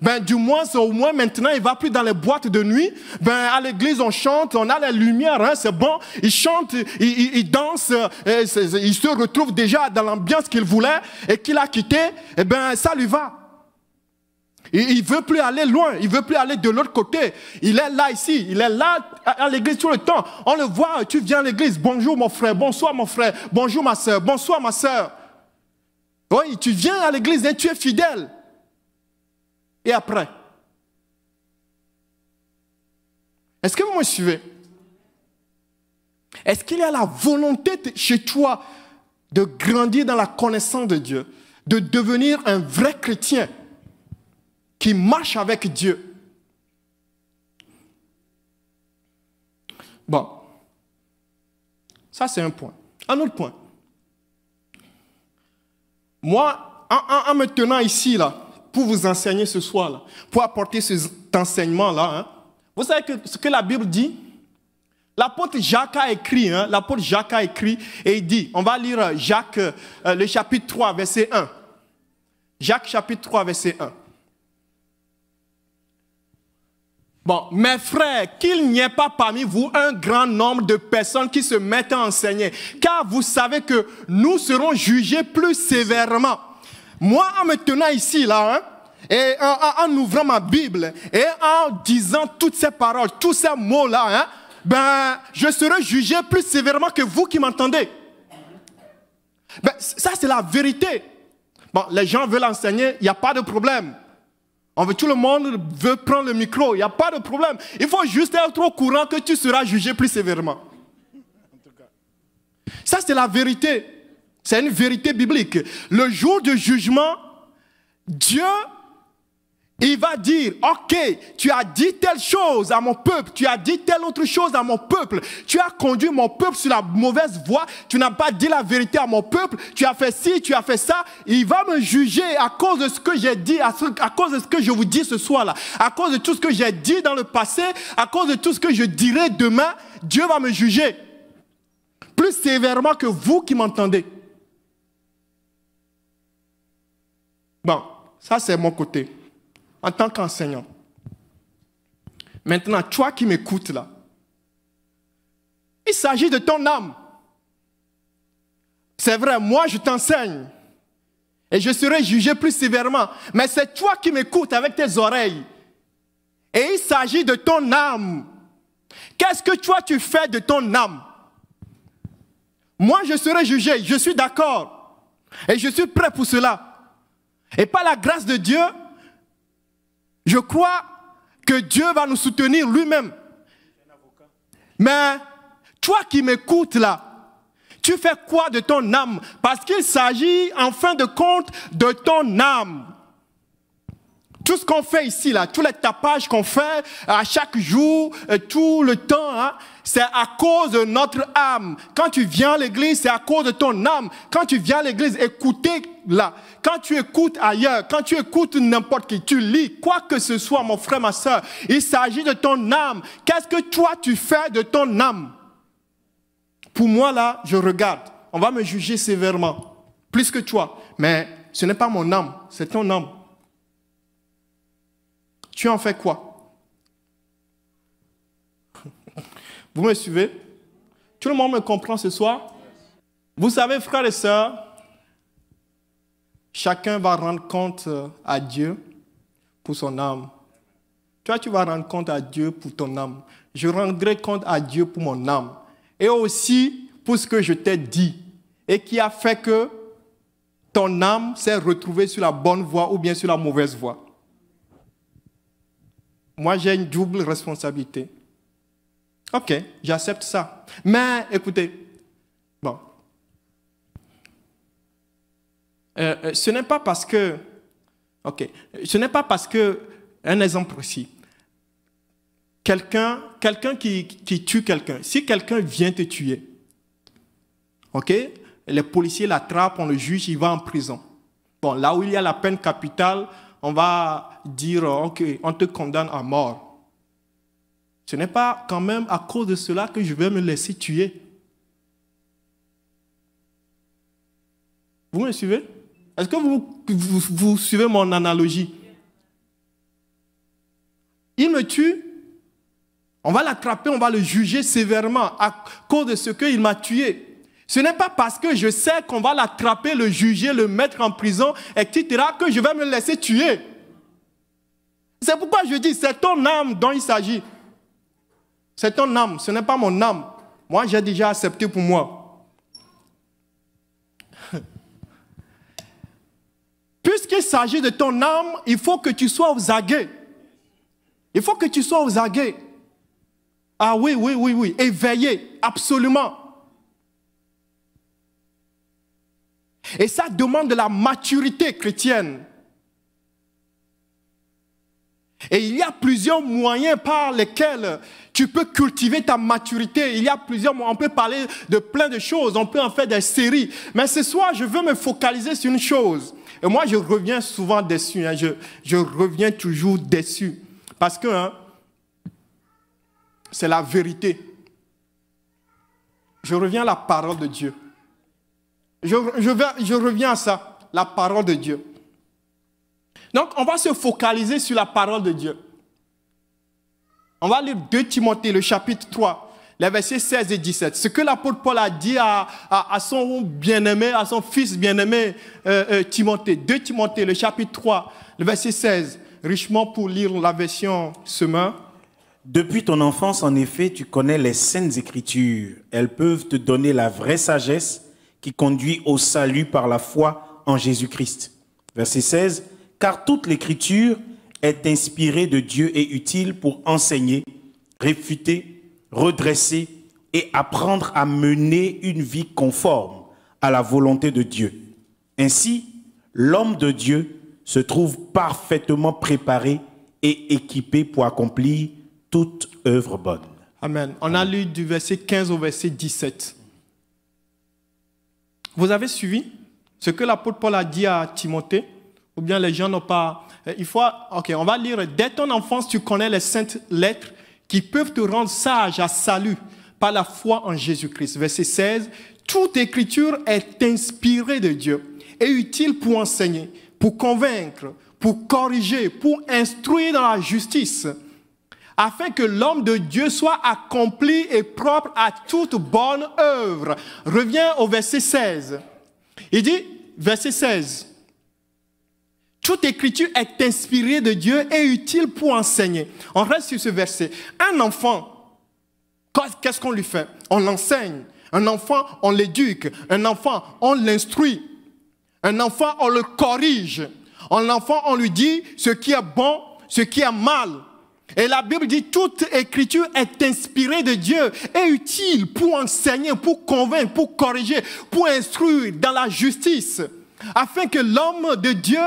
ben du moins, au moins maintenant, il va plus dans les boîtes de nuit. Ben à l'église, on chante, on a la lumière, hein, c'est bon. Il chante, il, danse, euh, et il se retrouve déjà dans l'ambiance qu'il voulait et qu'il a quitté. Et eh ben ça lui va. Il, veut plus aller loin, il veut plus aller de l'autre côté. Il est là ici, il est là à, l'église tout le temps. On le voit, tu viens à l'église, bonjour mon frère, bonsoir mon frère, bonjour ma soeur, bonsoir ma soeur. Oui, tu viens à l'église et tu es fidèle et après. Est-ce que vous me suivez Est-ce qu'il y a la volonté chez toi de grandir dans la connaissance de Dieu, de devenir un vrai chrétien qui marche avec Dieu Bon, ça c'est un point. Un autre point. Moi, en, en, me tenant ici, là, pour vous enseigner ce soir-là, pour apporter cet enseignement-là. Hein. Vous savez que, ce que la Bible dit L'apôtre Jacques a écrit, hein, l'apôtre Jacques a écrit et il dit, on va lire euh, Jacques, euh, euh, le chapitre 3, verset 1. Jacques chapitre 3, verset 1. Bon, mes frères, qu'il n'y ait pas parmi vous un grand nombre de personnes qui se mettent à enseigner, car vous savez que nous serons jugés plus sévèrement. Moi, en me tenant ici, là, hein, et en, ouvrant ma Bible, et en disant toutes ces paroles, tous ces mots-là, hein, ben, je serai jugé plus sévèrement que vous qui m'entendez. Ben, ça, c'est la vérité. Bon, les gens veulent enseigner, il n'y a pas de problème. On veut, tout le monde veut prendre le micro, il n'y a pas de problème. Il faut juste être au courant que tu seras jugé plus sévèrement. Ça, c'est la vérité. C'est une vérité biblique. Le jour du jugement, Dieu, il va dire, ok, tu as dit telle chose à mon peuple, tu as dit telle autre chose à mon peuple, tu as conduit mon peuple sur la mauvaise voie, tu n'as pas dit la vérité à mon peuple, tu as fait ci, tu as fait ça, il va me juger à cause de ce que j'ai dit, à, à cause de ce que je vous dis ce soir-là, à cause de tout ce que j'ai dit dans le passé, à cause de tout ce que je dirai demain, Dieu va me juger plus sévèrement que vous qui m'entendez. Bon, ça c'est mon côté, en tant qu'enseignant. Maintenant, toi qui m'écoutes là, il s'agit de ton âme. C'est vrai, moi je t'enseigne et je serai jugé plus sévèrement, mais c'est toi qui m'écoutes avec tes oreilles. Et il s'agit de ton âme. Qu'est-ce que toi tu fais de ton âme Moi je serai jugé, je suis d'accord. Et je suis prêt pour cela. Et par la grâce de Dieu, je crois que Dieu va nous soutenir lui-même. Mais toi qui m'écoutes là, tu fais quoi de ton âme Parce qu'il s'agit en fin de compte de ton âme. Tout ce qu'on fait ici, là, tous les tapages qu'on fait euh, à chaque jour, euh, tout le temps, hein, c'est à cause de notre âme. Quand tu viens à l'église, c'est à cause de ton âme. Quand tu viens à l'église, écoutez là. Quand tu écoutes ailleurs, quand tu écoutes n'importe qui, tu lis quoi que ce soit, mon frère, ma soeur, il s'agit de ton âme. Qu'est-ce que toi tu fais de ton âme Pour moi, là, je regarde. On va me juger sévèrement, plus que toi. Mais ce n'est pas mon âme, c'est ton âme. Tu en fais quoi Vous me suivez Tout le monde me comprend ce soir Vous savez, frères et sœurs, chacun va rendre compte euh, à Dieu pour son âme. Toi, tu vas rendre compte à Dieu pour ton âme. Je rendrai compte à Dieu pour mon âme. Et aussi pour ce que je t'ai dit et qui a fait que ton âme s'est retrouvée sur la bonne voie ou bien sur la mauvaise voie moi j'ai une double responsabilité. Ok, j'accepte ça. Mais écoutez, bon, euh, euh, ce n'est pas parce que, ok, ce n'est pas parce que, un exemple aussi. quelqu'un quelqu'un qui, tue quelqu'un, si quelqu'un vient te tuer, ok, les policiers l'attrapent, on le juge, il va en prison. Bon, là où il y a la peine capitale, on va dire ok, on te condamne à mort. Ce n'est pas quand même à cause de cela que je vais me laisser tuer. Vous me suivez Est-ce que vous, vous, vous, suivez mon analogie Il me tue, on va l'attraper, on va le juger sévèrement à cause de ce qu'il m'a tué. Ce n'est pas parce que je sais qu'on va l'attraper, le juger, le mettre en prison, etc., que je vais me laisser tuer. C'est pourquoi je dis, c'est ton âme dont il s'agit. C'est ton âme, ce n'est pas mon âme. Moi, j'ai déjà accepté pour moi. Puisqu'il s'agit de ton âme, il faut que tu sois aux aguets. Il faut que tu sois aux aguets. Ah oui, oui, oui, oui. Éveillé, absolument. Et ça demande de la maturité chrétienne. Et il y a plusieurs moyens par lesquels tu peux cultiver ta maturité. Il y a plusieurs On peut parler de plein de choses. On peut en faire des séries. Mais ce soir, je veux me focaliser sur une chose. Et moi, je reviens souvent déçu. Hein. Je, je, reviens toujours déçu. Parce que hein, c'est la vérité. Je reviens à la parole de Dieu. Je, reviens à ça, la parole de Dieu. Donc, on va se focaliser sur la parole de Dieu. On va lire 2 Timothée, le chapitre 3, les versets 16 et 17. Ce que l'apôtre Paul a dit à, son bien-aimé, à son fils bien-aimé euh, euh, Timothée. 2 Timothée, le chapitre 3, le verset 16. Richement pour lire la version semaine. Depuis ton enfance, en effet, tu connais les saintes écritures. Elles peuvent te donner la vraie sagesse qui conduit au salut par la foi en Jésus-Christ. Verset 16, car toute l'écriture est inspirée de Dieu et utile pour enseigner, réfuter, redresser et apprendre à mener une vie conforme à la volonté de Dieu. Ainsi, l'homme de Dieu se trouve parfaitement préparé et équipé pour accomplir toute œuvre bonne. Amen. On a lu du verset 15 au verset 17. Vous avez suivi ce que l'apôtre Paul a dit à Timothée Ou bien les gens n'ont pas... Euh, il faut... Ok, on va lire. Dès ton enfance, tu connais les saintes lettres qui peuvent te rendre sage à salut par la foi en Jésus-Christ. Verset 16. Toute écriture est inspirée de Dieu et utile pour enseigner, pour convaincre, pour corriger, pour instruire dans la justice afin que l'homme de Dieu soit accompli et propre à toute bonne œuvre. Reviens au verset 16. Il dit, verset 16, toute écriture est inspirée de Dieu et utile pour enseigner. On reste sur ce verset. Un enfant, qu'est-ce qu'on lui fait On l'enseigne. Un enfant, on l'éduque. Un enfant, on l'instruit. Un enfant, on le corrige. Un enfant, on lui dit ce qui est bon, ce qui est mal. Et la Bible dit, toute écriture est inspirée de Dieu et utile pour enseigner, pour convaincre, pour corriger, pour instruire dans la justice, afin que l'homme de Dieu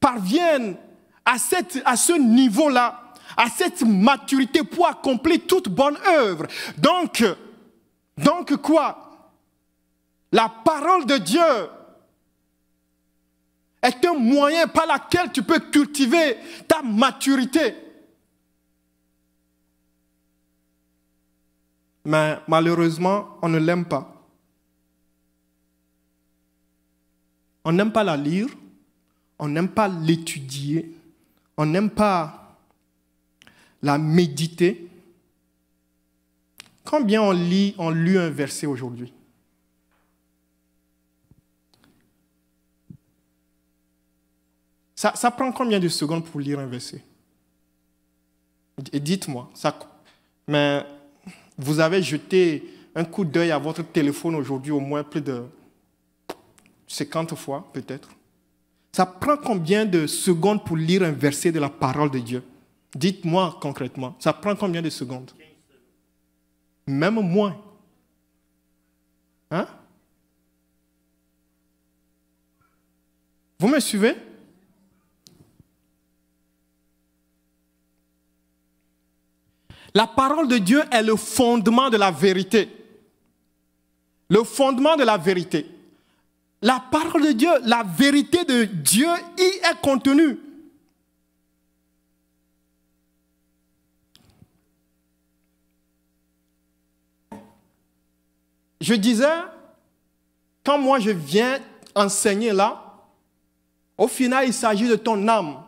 parvienne à, ce niveau-là, à cette maturité pour accomplir toute bonne œuvre. Donc, donc quoi La parole de Dieu est un moyen par lequel tu peux cultiver ta maturité. mais malheureusement, on ne l'aime pas. On n'aime pas la lire, on n'aime pas l'étudier, on n'aime pas la méditer. Combien on lit, on lit un verset aujourd'hui ça, prend combien de secondes pour lire un verset Et dites-moi, ça. Mais vous avez jeté un coup d'œil à votre téléphone aujourd'hui au moins plus de 50 fois peut-être. Ça prend combien de secondes pour lire un verset de la parole de Dieu Dites-moi concrètement, ça prend combien de secondes Même moins. Hein Vous me suivez La parole de Dieu est le fondement de la vérité. Le fondement de la vérité. La parole de Dieu, la vérité de Dieu y est contenue. Je disais, quand moi je viens enseigner là, au final, il s'agit de ton âme.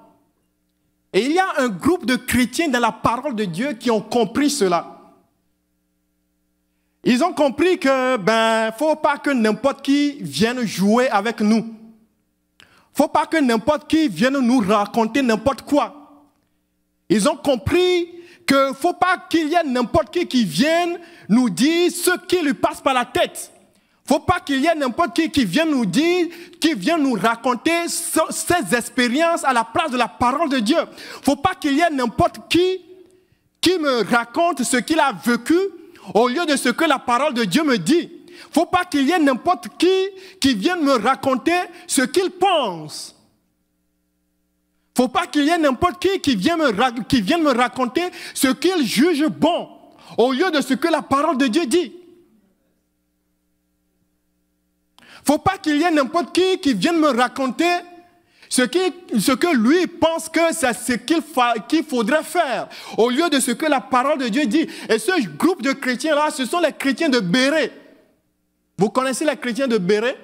Et il y a un groupe de chrétiens dans la parole de Dieu qui ont compris cela. Ils ont compris que ben faut pas que n'importe qui vienne jouer avec nous. Faut pas que n'importe qui vienne nous raconter n'importe quoi. Ils ont compris que faut pas qu'il y ait n'importe qui qui vienne nous dire ce qui lui passe par la tête faut pas qu'il y ait n'importe qui qui vienne nous dire, qui vienne nous raconter ses expériences à la place de la parole de Dieu. faut pas qu'il y ait n'importe qui qui me raconte ce qu'il a vécu au lieu de ce que la parole de Dieu me dit. faut pas qu'il y ait n'importe qui qui vienne me raconter ce qu'il pense. faut pas qu'il y ait n'importe qui qui vienne, me, qui vienne me raconter ce qu'il juge bon au lieu de ce que la parole de Dieu dit. faut pas qu'il y ait n'importe qui qui vienne me raconter ce, qui, ce que lui pense que c'est ce qu'il qu'il faudrait faire, au lieu de ce que la parole de Dieu dit. Et ce groupe de chrétiens-là, ce sont les chrétiens de Béret. Vous connaissez les chrétiens de Béret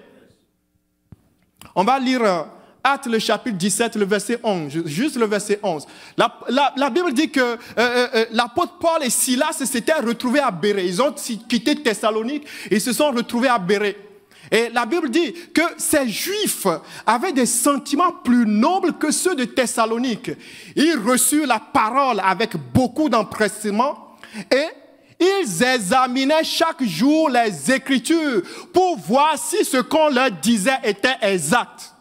On va lire euh, Acte le chapitre 17, le verset 11, juste le verset 11. La, Bible dit que euh, euh, l'apôtre Paul et Silas s'étaient retrouvés à Béret. Ils ont quitté Thessalonique et se sont retrouvés à Béret. Et la Bible dit que ces Juifs avaient des sentiments plus nobles que ceux de Thessalonique. Ils reçurent la parole avec beaucoup d'empressement et ils examinaient chaque jour les Écritures pour voir si ce qu'on leur disait était exact.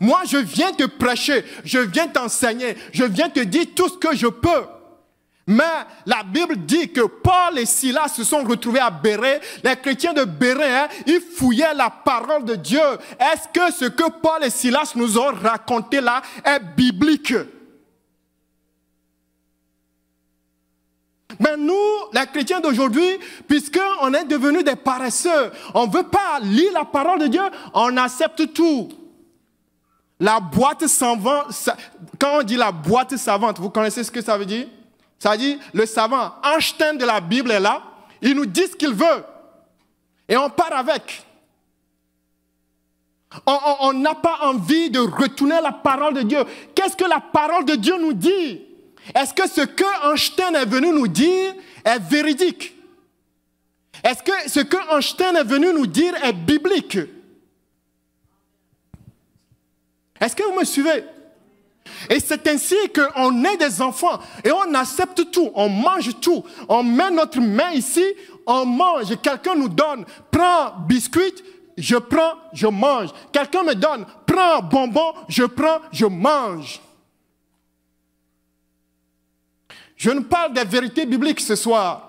Moi, je viens te prêcher, je viens t'enseigner, je viens te dire tout ce que je peux. Mais la Bible dit que Paul et Silas se sont retrouvés à Béret. Les chrétiens de Béret, hein, ils fouillaient la parole de Dieu. Est-ce que ce que Paul et Silas nous ont raconté là est biblique Mais nous, les chrétiens d'aujourd'hui, puisqu'on est devenus des paresseux, on ne veut pas lire la parole de Dieu, on accepte tout. La boîte savante, quand on dit la boîte savante, vous connaissez ce que ça veut dire c'est-à-dire, le savant Einstein de la Bible est là, il nous dit ce qu'il veut, et on part avec. On n'a pas envie de retourner la parole de Dieu. Qu'est-ce que la parole de Dieu nous dit Est-ce que ce que Einstein est venu nous dire est véridique Est-ce que ce que Einstein est venu nous dire est biblique Est-ce que vous me suivez et c'est ainsi qu'on est des enfants et on accepte tout, on mange tout, on met notre main ici, on mange, quelqu'un nous donne, prends biscuit, je prends, je mange. Quelqu'un me donne, prends bonbon, je prends, je mange. Je ne parle des vérités bibliques ce soir.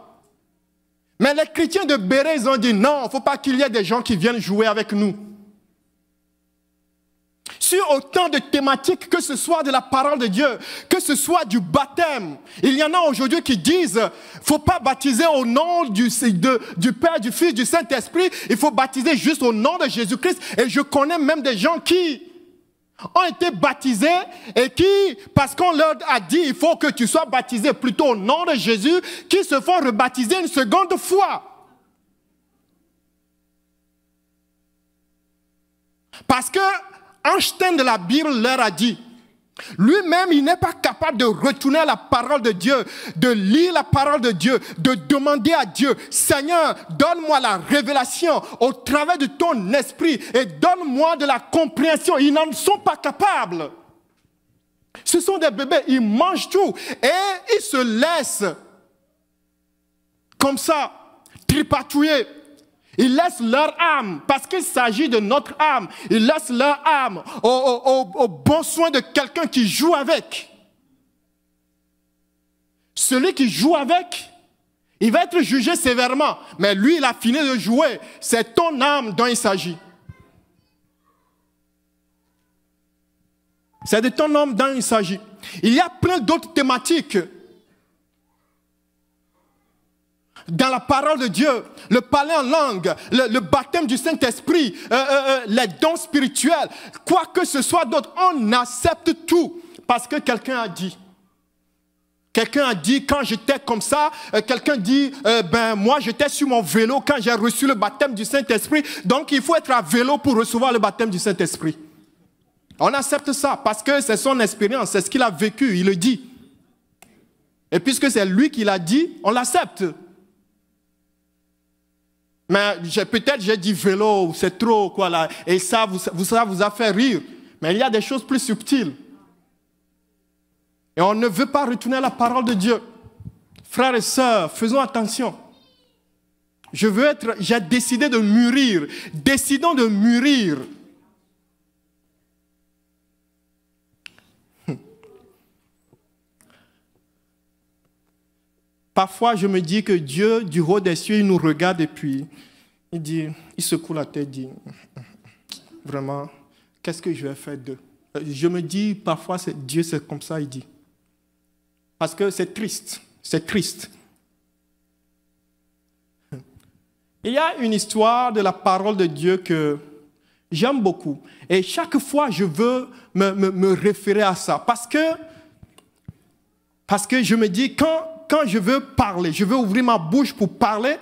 Mais les chrétiens de Béret, ont dit non, il ne faut pas qu'il y ait des gens qui viennent jouer avec nous sur autant de thématiques, que ce soit de la parole de Dieu, que ce soit du baptême. Il y en a aujourd'hui qui disent, faut pas baptiser au nom du, Père, du Fils, du Saint-Esprit, il faut baptiser juste au nom de Jésus-Christ. Et je connais même des gens qui ont été baptisés et qui, parce qu'on leur a dit, il faut que tu sois baptisé plutôt au nom de Jésus, qui se font rebaptiser une seconde fois. Parce que Einstein de la Bible leur a dit, lui-même, il n'est pas capable de retourner à la parole de Dieu, de lire la parole de Dieu, de demander à Dieu, Seigneur, donne-moi la révélation au travers de ton esprit et donne-moi de la compréhension. Ils n'en sont pas capables. Ce sont des bébés, ils mangent tout et ils se laissent comme ça, tripatouiller ils laissent leur âme, parce qu'il s'agit de notre âme, ils laissent leur âme au, bon soin de quelqu'un qui joue avec. Celui qui joue avec, il va être jugé sévèrement, mais lui, il a fini de jouer. C'est ton âme dont il s'agit. C'est de ton âme dont il s'agit. Il y a plein d'autres thématiques dans la parole de Dieu, le parler en langue, le, baptême du Saint-Esprit, euh, euh, euh, les dons spirituels, quoi que ce soit d'autre, on accepte tout parce que quelqu'un a dit. Quelqu'un a dit, quand j'étais comme ça, quelqu'un dit, ben moi j'étais sur mon vélo quand j'ai reçu le baptême du Saint-Esprit, donc il faut être à vélo pour recevoir le baptême du Saint-Esprit. On accepte ça parce que c'est son expérience, c'est ce qu'il a vécu, il le dit. Et puisque c'est lui qui l'a dit, on l'accepte. Mais peut-être j'ai dit vélo, c'est trop, quoi là. Et ça vous, ça vous a fait rire. Mais il y a des choses plus subtiles. Et on ne veut pas retourner à la parole de Dieu. Frères et sœurs, faisons attention. Je veux être, j'ai décidé de mûrir. Décidons de mûrir. Parfois, je me dis que Dieu, du haut des cieux, il nous regarde et puis il dit, il secoue la tête, dit, vraiment, qu'est-ce que je vais faire d'eux euh, Je me dis, parfois, Dieu, c'est comme ça, il dit. Parce que c'est triste, c'est triste. Il y a une histoire de la parole de Dieu que j'aime beaucoup. Et chaque fois, je veux me, me, me référer à ça. Parce que, parce que je me dis, quand quand je veux parler, je veux ouvrir ma bouche pour parler,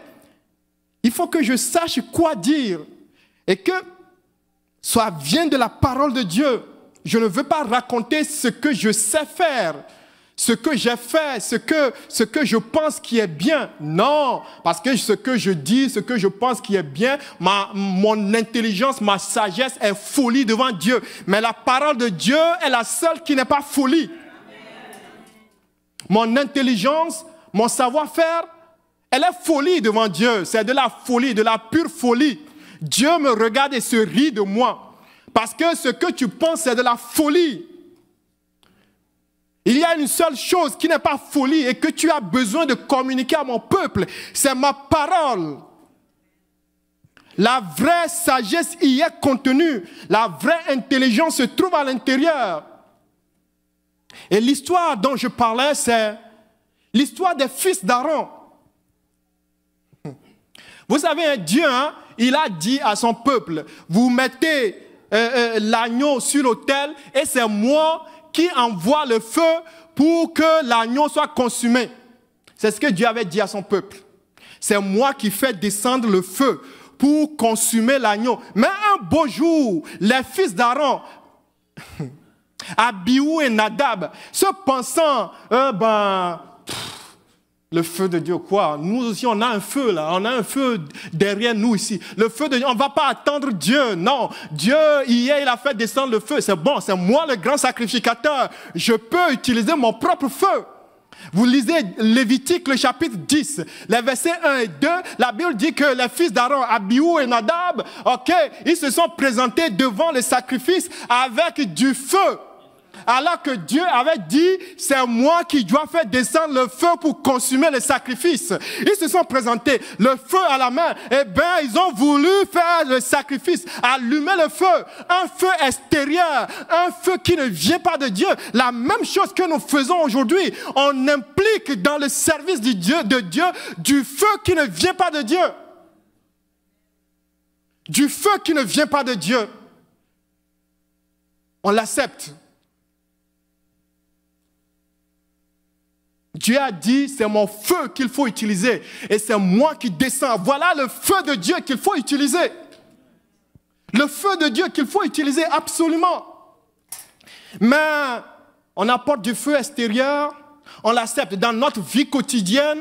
il faut que je sache quoi dire et que ça vient de la parole de Dieu. Je ne veux pas raconter ce que je sais faire, ce que j'ai fait, ce que, ce que je pense qui est bien. Non, parce que ce que je dis, ce que je pense qui est bien, ma, mon intelligence, ma sagesse est folie devant Dieu. Mais la parole de Dieu est la seule qui n'est pas folie mon intelligence, mon savoir-faire, elle est folie devant Dieu. C'est de la folie, de la pure folie. Dieu me regarde et se rit de moi. Parce que ce que tu penses, c'est de la folie. Il y a une seule chose qui n'est pas folie et que tu as besoin de communiquer à mon peuple, c'est ma parole. La vraie sagesse y est contenue. La vraie intelligence se trouve à l'intérieur. Et l'histoire dont je parlais, c'est l'histoire des fils d'Aaron. Vous savez, Dieu, hein, il a dit à son peuple, vous mettez euh, euh, l'agneau sur l'autel et c'est moi qui envoie le feu pour que l'agneau soit consumé. C'est ce que Dieu avait dit à son peuple. C'est moi qui fais descendre le feu pour consumer l'agneau. Mais un beau jour, les fils d'Aaron Abiou et Nadab, se pensant, euh, ben, le feu de Dieu, quoi Nous aussi, on a un feu là, on a un feu derrière nous ici. Le feu de Dieu, on ne va pas attendre Dieu, non. Dieu, hier, il a fait descendre le feu. C'est bon, c'est moi le grand sacrificateur. Je peux utiliser mon propre feu. Vous lisez Lévitique, le chapitre 10, les versets 1 et 2. La Bible dit que les fils d'Aaron, Abihu et Nadab, ok, ils se sont présentés devant le sacrifice avec du feu alors que Dieu avait dit, c'est moi qui dois faire descendre le feu pour consumer le sacrifice. Ils se sont présentés, le feu à la main. Eh bien, ils ont voulu faire le sacrifice, allumer le feu, un feu extérieur, un feu qui ne vient pas de Dieu. La même chose que nous faisons aujourd'hui, on implique dans le service de Dieu, de Dieu du feu qui ne vient pas de Dieu. Du feu qui ne vient pas de Dieu. On l'accepte. Dieu a dit, c'est mon feu qu'il faut utiliser et c'est moi qui descends. Voilà le feu de Dieu qu'il faut utiliser. Le feu de Dieu qu'il faut utiliser absolument. Mais on apporte du feu extérieur, on l'accepte dans notre vie quotidienne.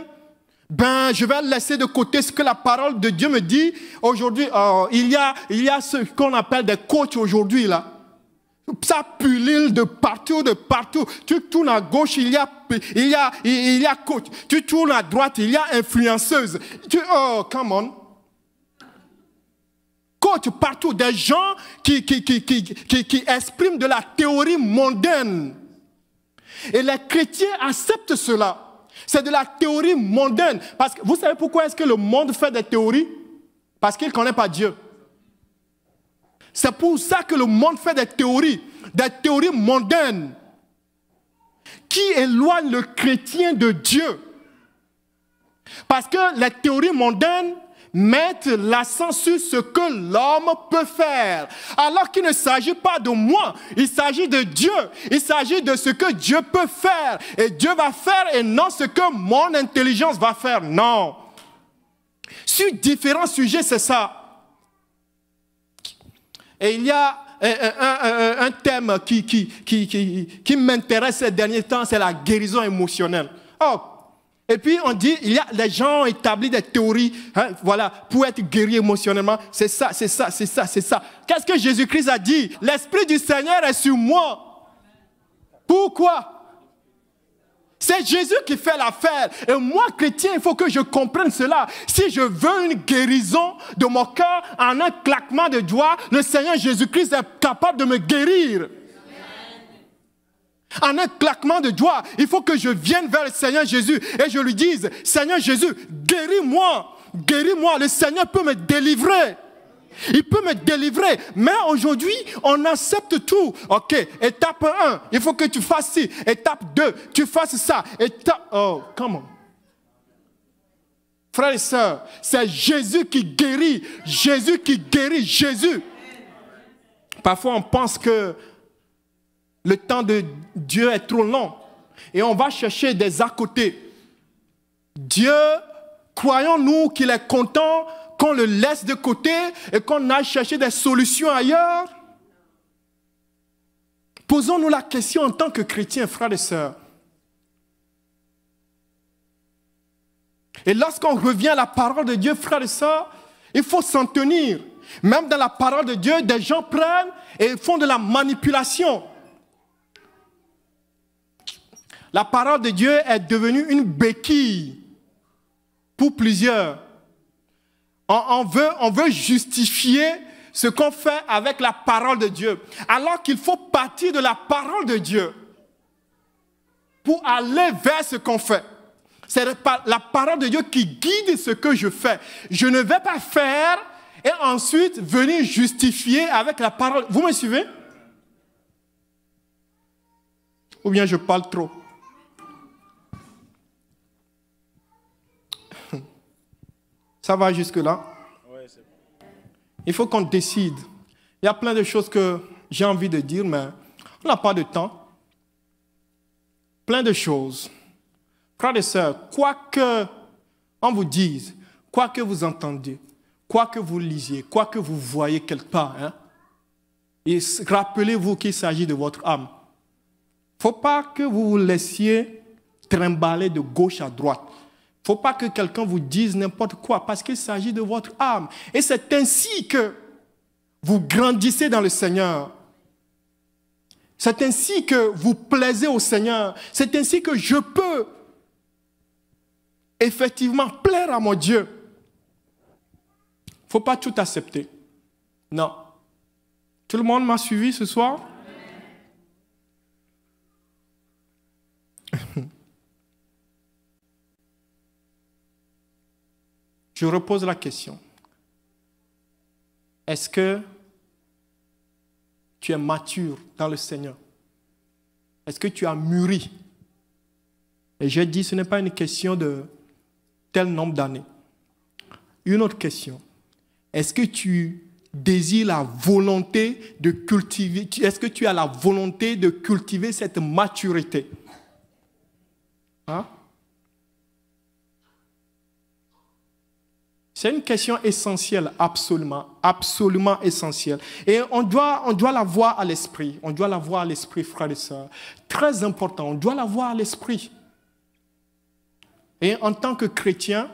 Ben, je vais laisser de côté ce que la parole de Dieu me dit. Aujourd'hui, euh, il y a, il y a ce qu'on appelle des coachs aujourd'hui là. Ça pullule de partout, de partout. Tu tournes à gauche, il y a, il y a, il y a coach. Tu tournes à droite, il y a influenceuse. Tu, oh, come on. Coach partout, des gens qui, qui, qui, qui, qui expriment de la théorie mondaine. Et les chrétiens acceptent cela. C'est de la théorie mondaine. Parce que vous savez pourquoi est-ce que le monde fait des théories Parce qu'il ne connaît pas Dieu. C'est pour ça que le monde fait des théories, des théories mondaines qui éloignent le chrétien de Dieu. Parce que les théories mondaines mettent l'accent sur ce que l'homme peut faire. Alors qu'il ne s'agit pas de moi, il s'agit de Dieu. Il s'agit de ce que Dieu peut faire. Et Dieu va faire et non ce que mon intelligence va faire. Non. Sur différents sujets, c'est ça. Et il y a euh, euh, euh, un, thème qui, qui, qui, qui m'intéresse ces derniers temps, c'est la guérison émotionnelle. Oh, et puis on dit, il y a, les gens ont établi des théories, hein, voilà, pour être guéri émotionnellement, c'est ça, c'est ça, c'est ça, c'est ça. Qu'est-ce que Jésus-Christ a dit L'Esprit du Seigneur est sur moi. Pourquoi c'est Jésus qui fait l'affaire. Et moi, chrétien, il faut que je comprenne cela. Si je veux une guérison de mon cœur en un claquement de doigts, le Seigneur Jésus-Christ est capable de me guérir. En un claquement de doigts, il faut que je vienne vers le Seigneur Jésus et je lui dise, Seigneur Jésus, guéris-moi, guéris-moi, le Seigneur peut me délivrer. Il peut me délivrer. Mais aujourd'hui, on accepte tout. OK, étape 1, il faut que tu fasses ci. Étape 2, tu fasses ça. Étape... Oh, comment Frères et sœurs, c'est Jésus qui guérit. Jésus qui guérit. Jésus. Parfois, on pense que le temps de Dieu est trop long. Et on va chercher des à côté. Dieu, croyons-nous qu'il est content qu'on le laisse de côté et qu'on aille chercher des solutions ailleurs Posons-nous la question en tant que chrétiens, frères et sœurs. Et lorsqu'on revient à la parole de Dieu, frères et sœurs, il faut s'en tenir. Même dans la parole de Dieu, des gens prennent et font de la manipulation. La parole de Dieu est devenue une béquille pour plusieurs. On, veut, on veut justifier ce qu'on fait avec la parole de Dieu, alors qu'il faut partir de la parole de Dieu pour aller vers ce qu'on fait. C'est la parole de Dieu qui guide ce que je fais. Je ne vais pas faire et ensuite venir justifier avec la parole. Vous me suivez Ou bien je parle trop Ça va jusque-là Il faut qu'on décide. Il y a plein de choses que j'ai envie de dire, mais on n'a pas de temps. Plein de choses. Frères et sœurs, quoi que on vous dise, quoi que vous entendiez, quoi que vous lisiez, quoi que vous voyez quelque part, hein, et rappelez-vous qu'il s'agit de votre âme. Il ne faut pas que vous vous laissiez trimballer de gauche à droite faut pas que quelqu'un vous dise n'importe quoi parce qu'il s'agit de votre âme. Et c'est ainsi que vous grandissez dans le Seigneur. C'est ainsi que vous plaisez au Seigneur. C'est ainsi que je peux effectivement plaire à mon Dieu. faut pas tout accepter. Non. Tout le monde m'a suivi ce soir Je repose la question. Est-ce que tu es mature dans le Seigneur Est-ce que tu as mûri Et je dit, ce n'est pas une question de tel nombre d'années. Une autre question. Est-ce que tu désires la volonté de cultiver, est-ce que tu as la volonté de cultiver cette maturité hein? C'est une question essentielle, absolument, absolument essentielle. Et on doit, on doit la voir à l'esprit. On doit la voir à l'esprit, frères et sœurs. Très important, on doit la voir à l'esprit. Et en tant que chrétien,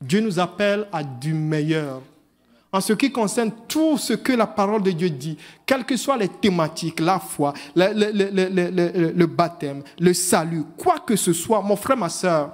Dieu nous appelle à du meilleur. En ce qui concerne tout ce que la parole de Dieu dit, quelles que soient les thématiques, la foi, le, le baptême, le salut, quoi que ce soit, mon frère, ma sœur,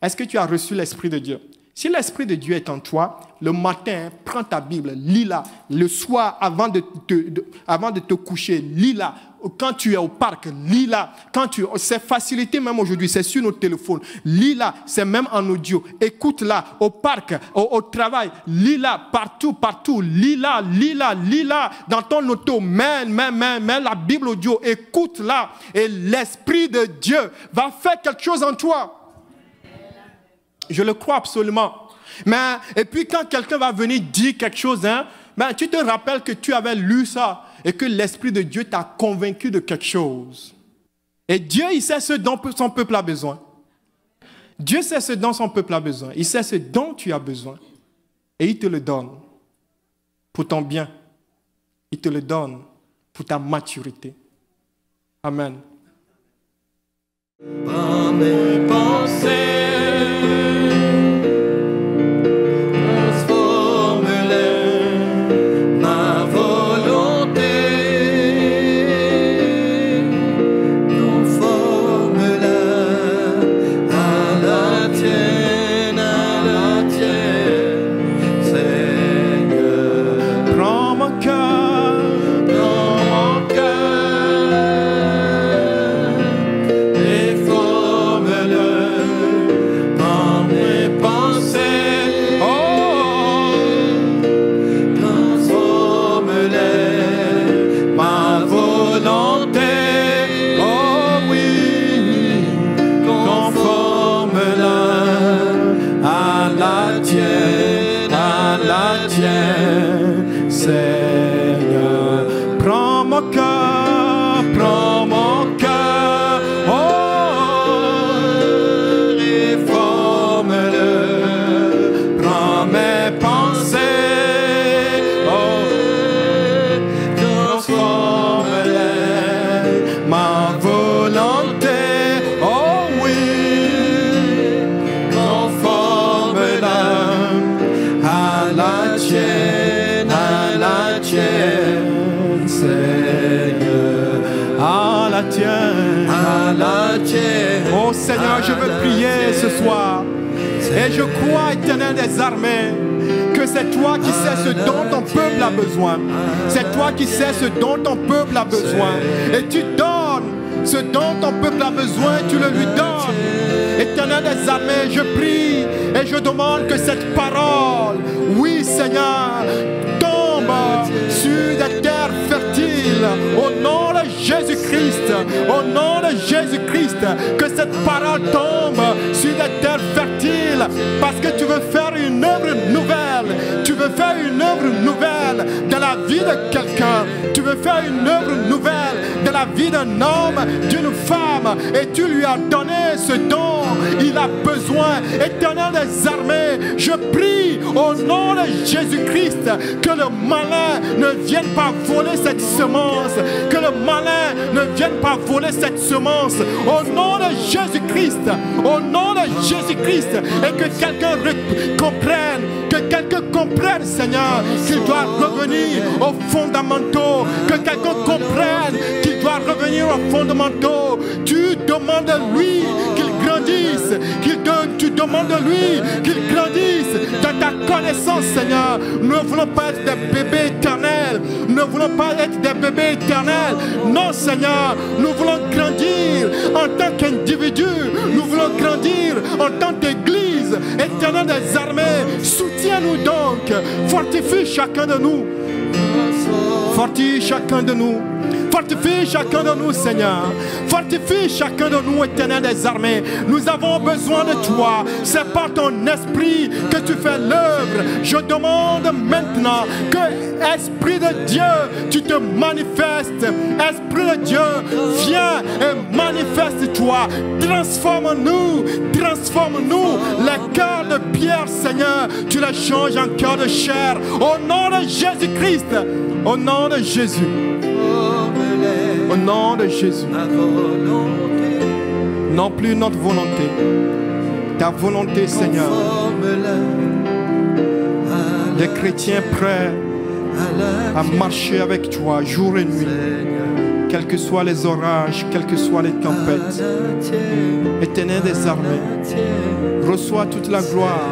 est-ce que tu as reçu l'Esprit de Dieu si l'Esprit de Dieu est en toi, le matin, prends ta Bible, lis-la. Le soir, avant de te, avant de te coucher, lis-la. Quand tu es au parc, lis-la. Quand tu, c'est facilité même aujourd'hui, c'est sur nos téléphones. Lis-la, c'est même en audio. Écoute-la au parc, au, au travail. Lis-la partout, partout. Lis-la, lis-la, lis-la dans ton auto. Mets, mets, mets, mets la Bible audio. Écoute-la et l'Esprit de Dieu va faire quelque chose en toi. Je le crois absolument. Mais, et puis quand quelqu'un va venir dire quelque chose, hein, tu te rappelles que tu avais lu ça et que l'Esprit de Dieu t'a convaincu de quelque chose. Et Dieu, il sait ce dont son peuple a besoin. Dieu sait ce dont son peuple a besoin. Il sait ce dont tu as besoin. Et il te le donne pour ton bien. Il te le donne pour ta maturité. Amen. mes Et je crois, éternel des armées, que c'est toi qui sais ce dont ton peuple a besoin. C'est toi qui sais ce dont ton peuple a besoin. Et tu donnes ce dont ton peuple a besoin, tu le lui donnes. Éternel des armées, je prie et je demande que cette parole, oui Seigneur, tombe sur des terres fertiles. Au nom de Jésus-Christ, au nom de Jésus-Christ, que cette parole tombe terre fertile, parce que tu veux faire une œuvre nouvelle. Tu veux faire une œuvre nouvelle de la vie de quelqu'un. Tu veux faire une œuvre nouvelle de la vie d'un homme, d'une femme. Et tu lui as donné ce don. Il a besoin. Éternel des armées, je prie au nom de Jésus-Christ que le malin ne vienne pas voler cette semence. Que le malin ne vienne pas voler cette semence. Au nom de Jésus-Christ. Au nom Jésus-Christ et que quelqu'un comprenne, que quelqu'un comprenne, Seigneur, qu'il doit revenir aux fondamentaux, que quelqu'un comprenne qu'il doit revenir aux fondamentaux. Tu demandes à lui qu'il grandisse, qu'il tu demandes à lui qu'il grandisse dans ta connaissance, Seigneur. Nous ne voulons pas être des bébés nous ne voulons pas être des bébés éternels. Non, Seigneur, nous voulons grandir en tant qu'individu. Nous voulons grandir en tant qu'Église. Éternel des armées, soutiens-nous donc. Fortifie chacun de nous. Fortifie chacun de nous. Fortifie chacun de nous, Seigneur. Fortifie chacun de nous, éternel des armées. Nous avons besoin de toi. C'est par ton esprit que tu fais l'œuvre. Je demande maintenant que, Esprit de Dieu, tu te manifestes. Esprit de Dieu, viens et manifeste-toi. Transforme-nous, transforme-nous. Les cœurs de pierre, Seigneur, tu les changes en cœur de chair. Au nom de Jésus-Christ, au nom de Jésus. Au nom de Jésus. Non plus notre volonté. Ta volonté, Seigneur. Les chrétiens prêts à marcher avec toi jour et nuit. Quels que soient les orages, quelles que soient les tempêtes. Éternel des armées, reçois toute la gloire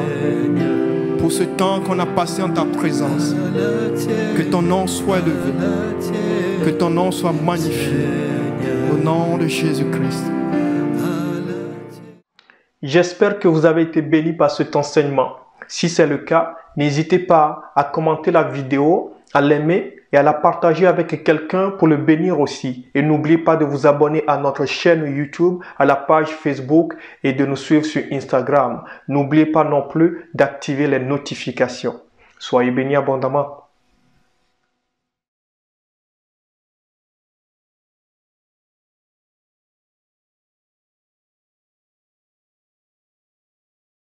pour ce temps qu'on a passé en ta présence. Que ton nom soit élevé. Que ton nom soit magnifié. Au nom de Jésus-Christ. J'espère que vous avez été béni par cet enseignement. Si c'est le cas, n'hésitez pas à commenter la vidéo, à l'aimer et à la partager avec quelqu'un pour le bénir aussi. Et n'oubliez pas de vous abonner à notre chaîne YouTube, à la page Facebook et de nous suivre sur Instagram. N'oubliez pas non plus d'activer les notifications. Soyez bénis abondamment.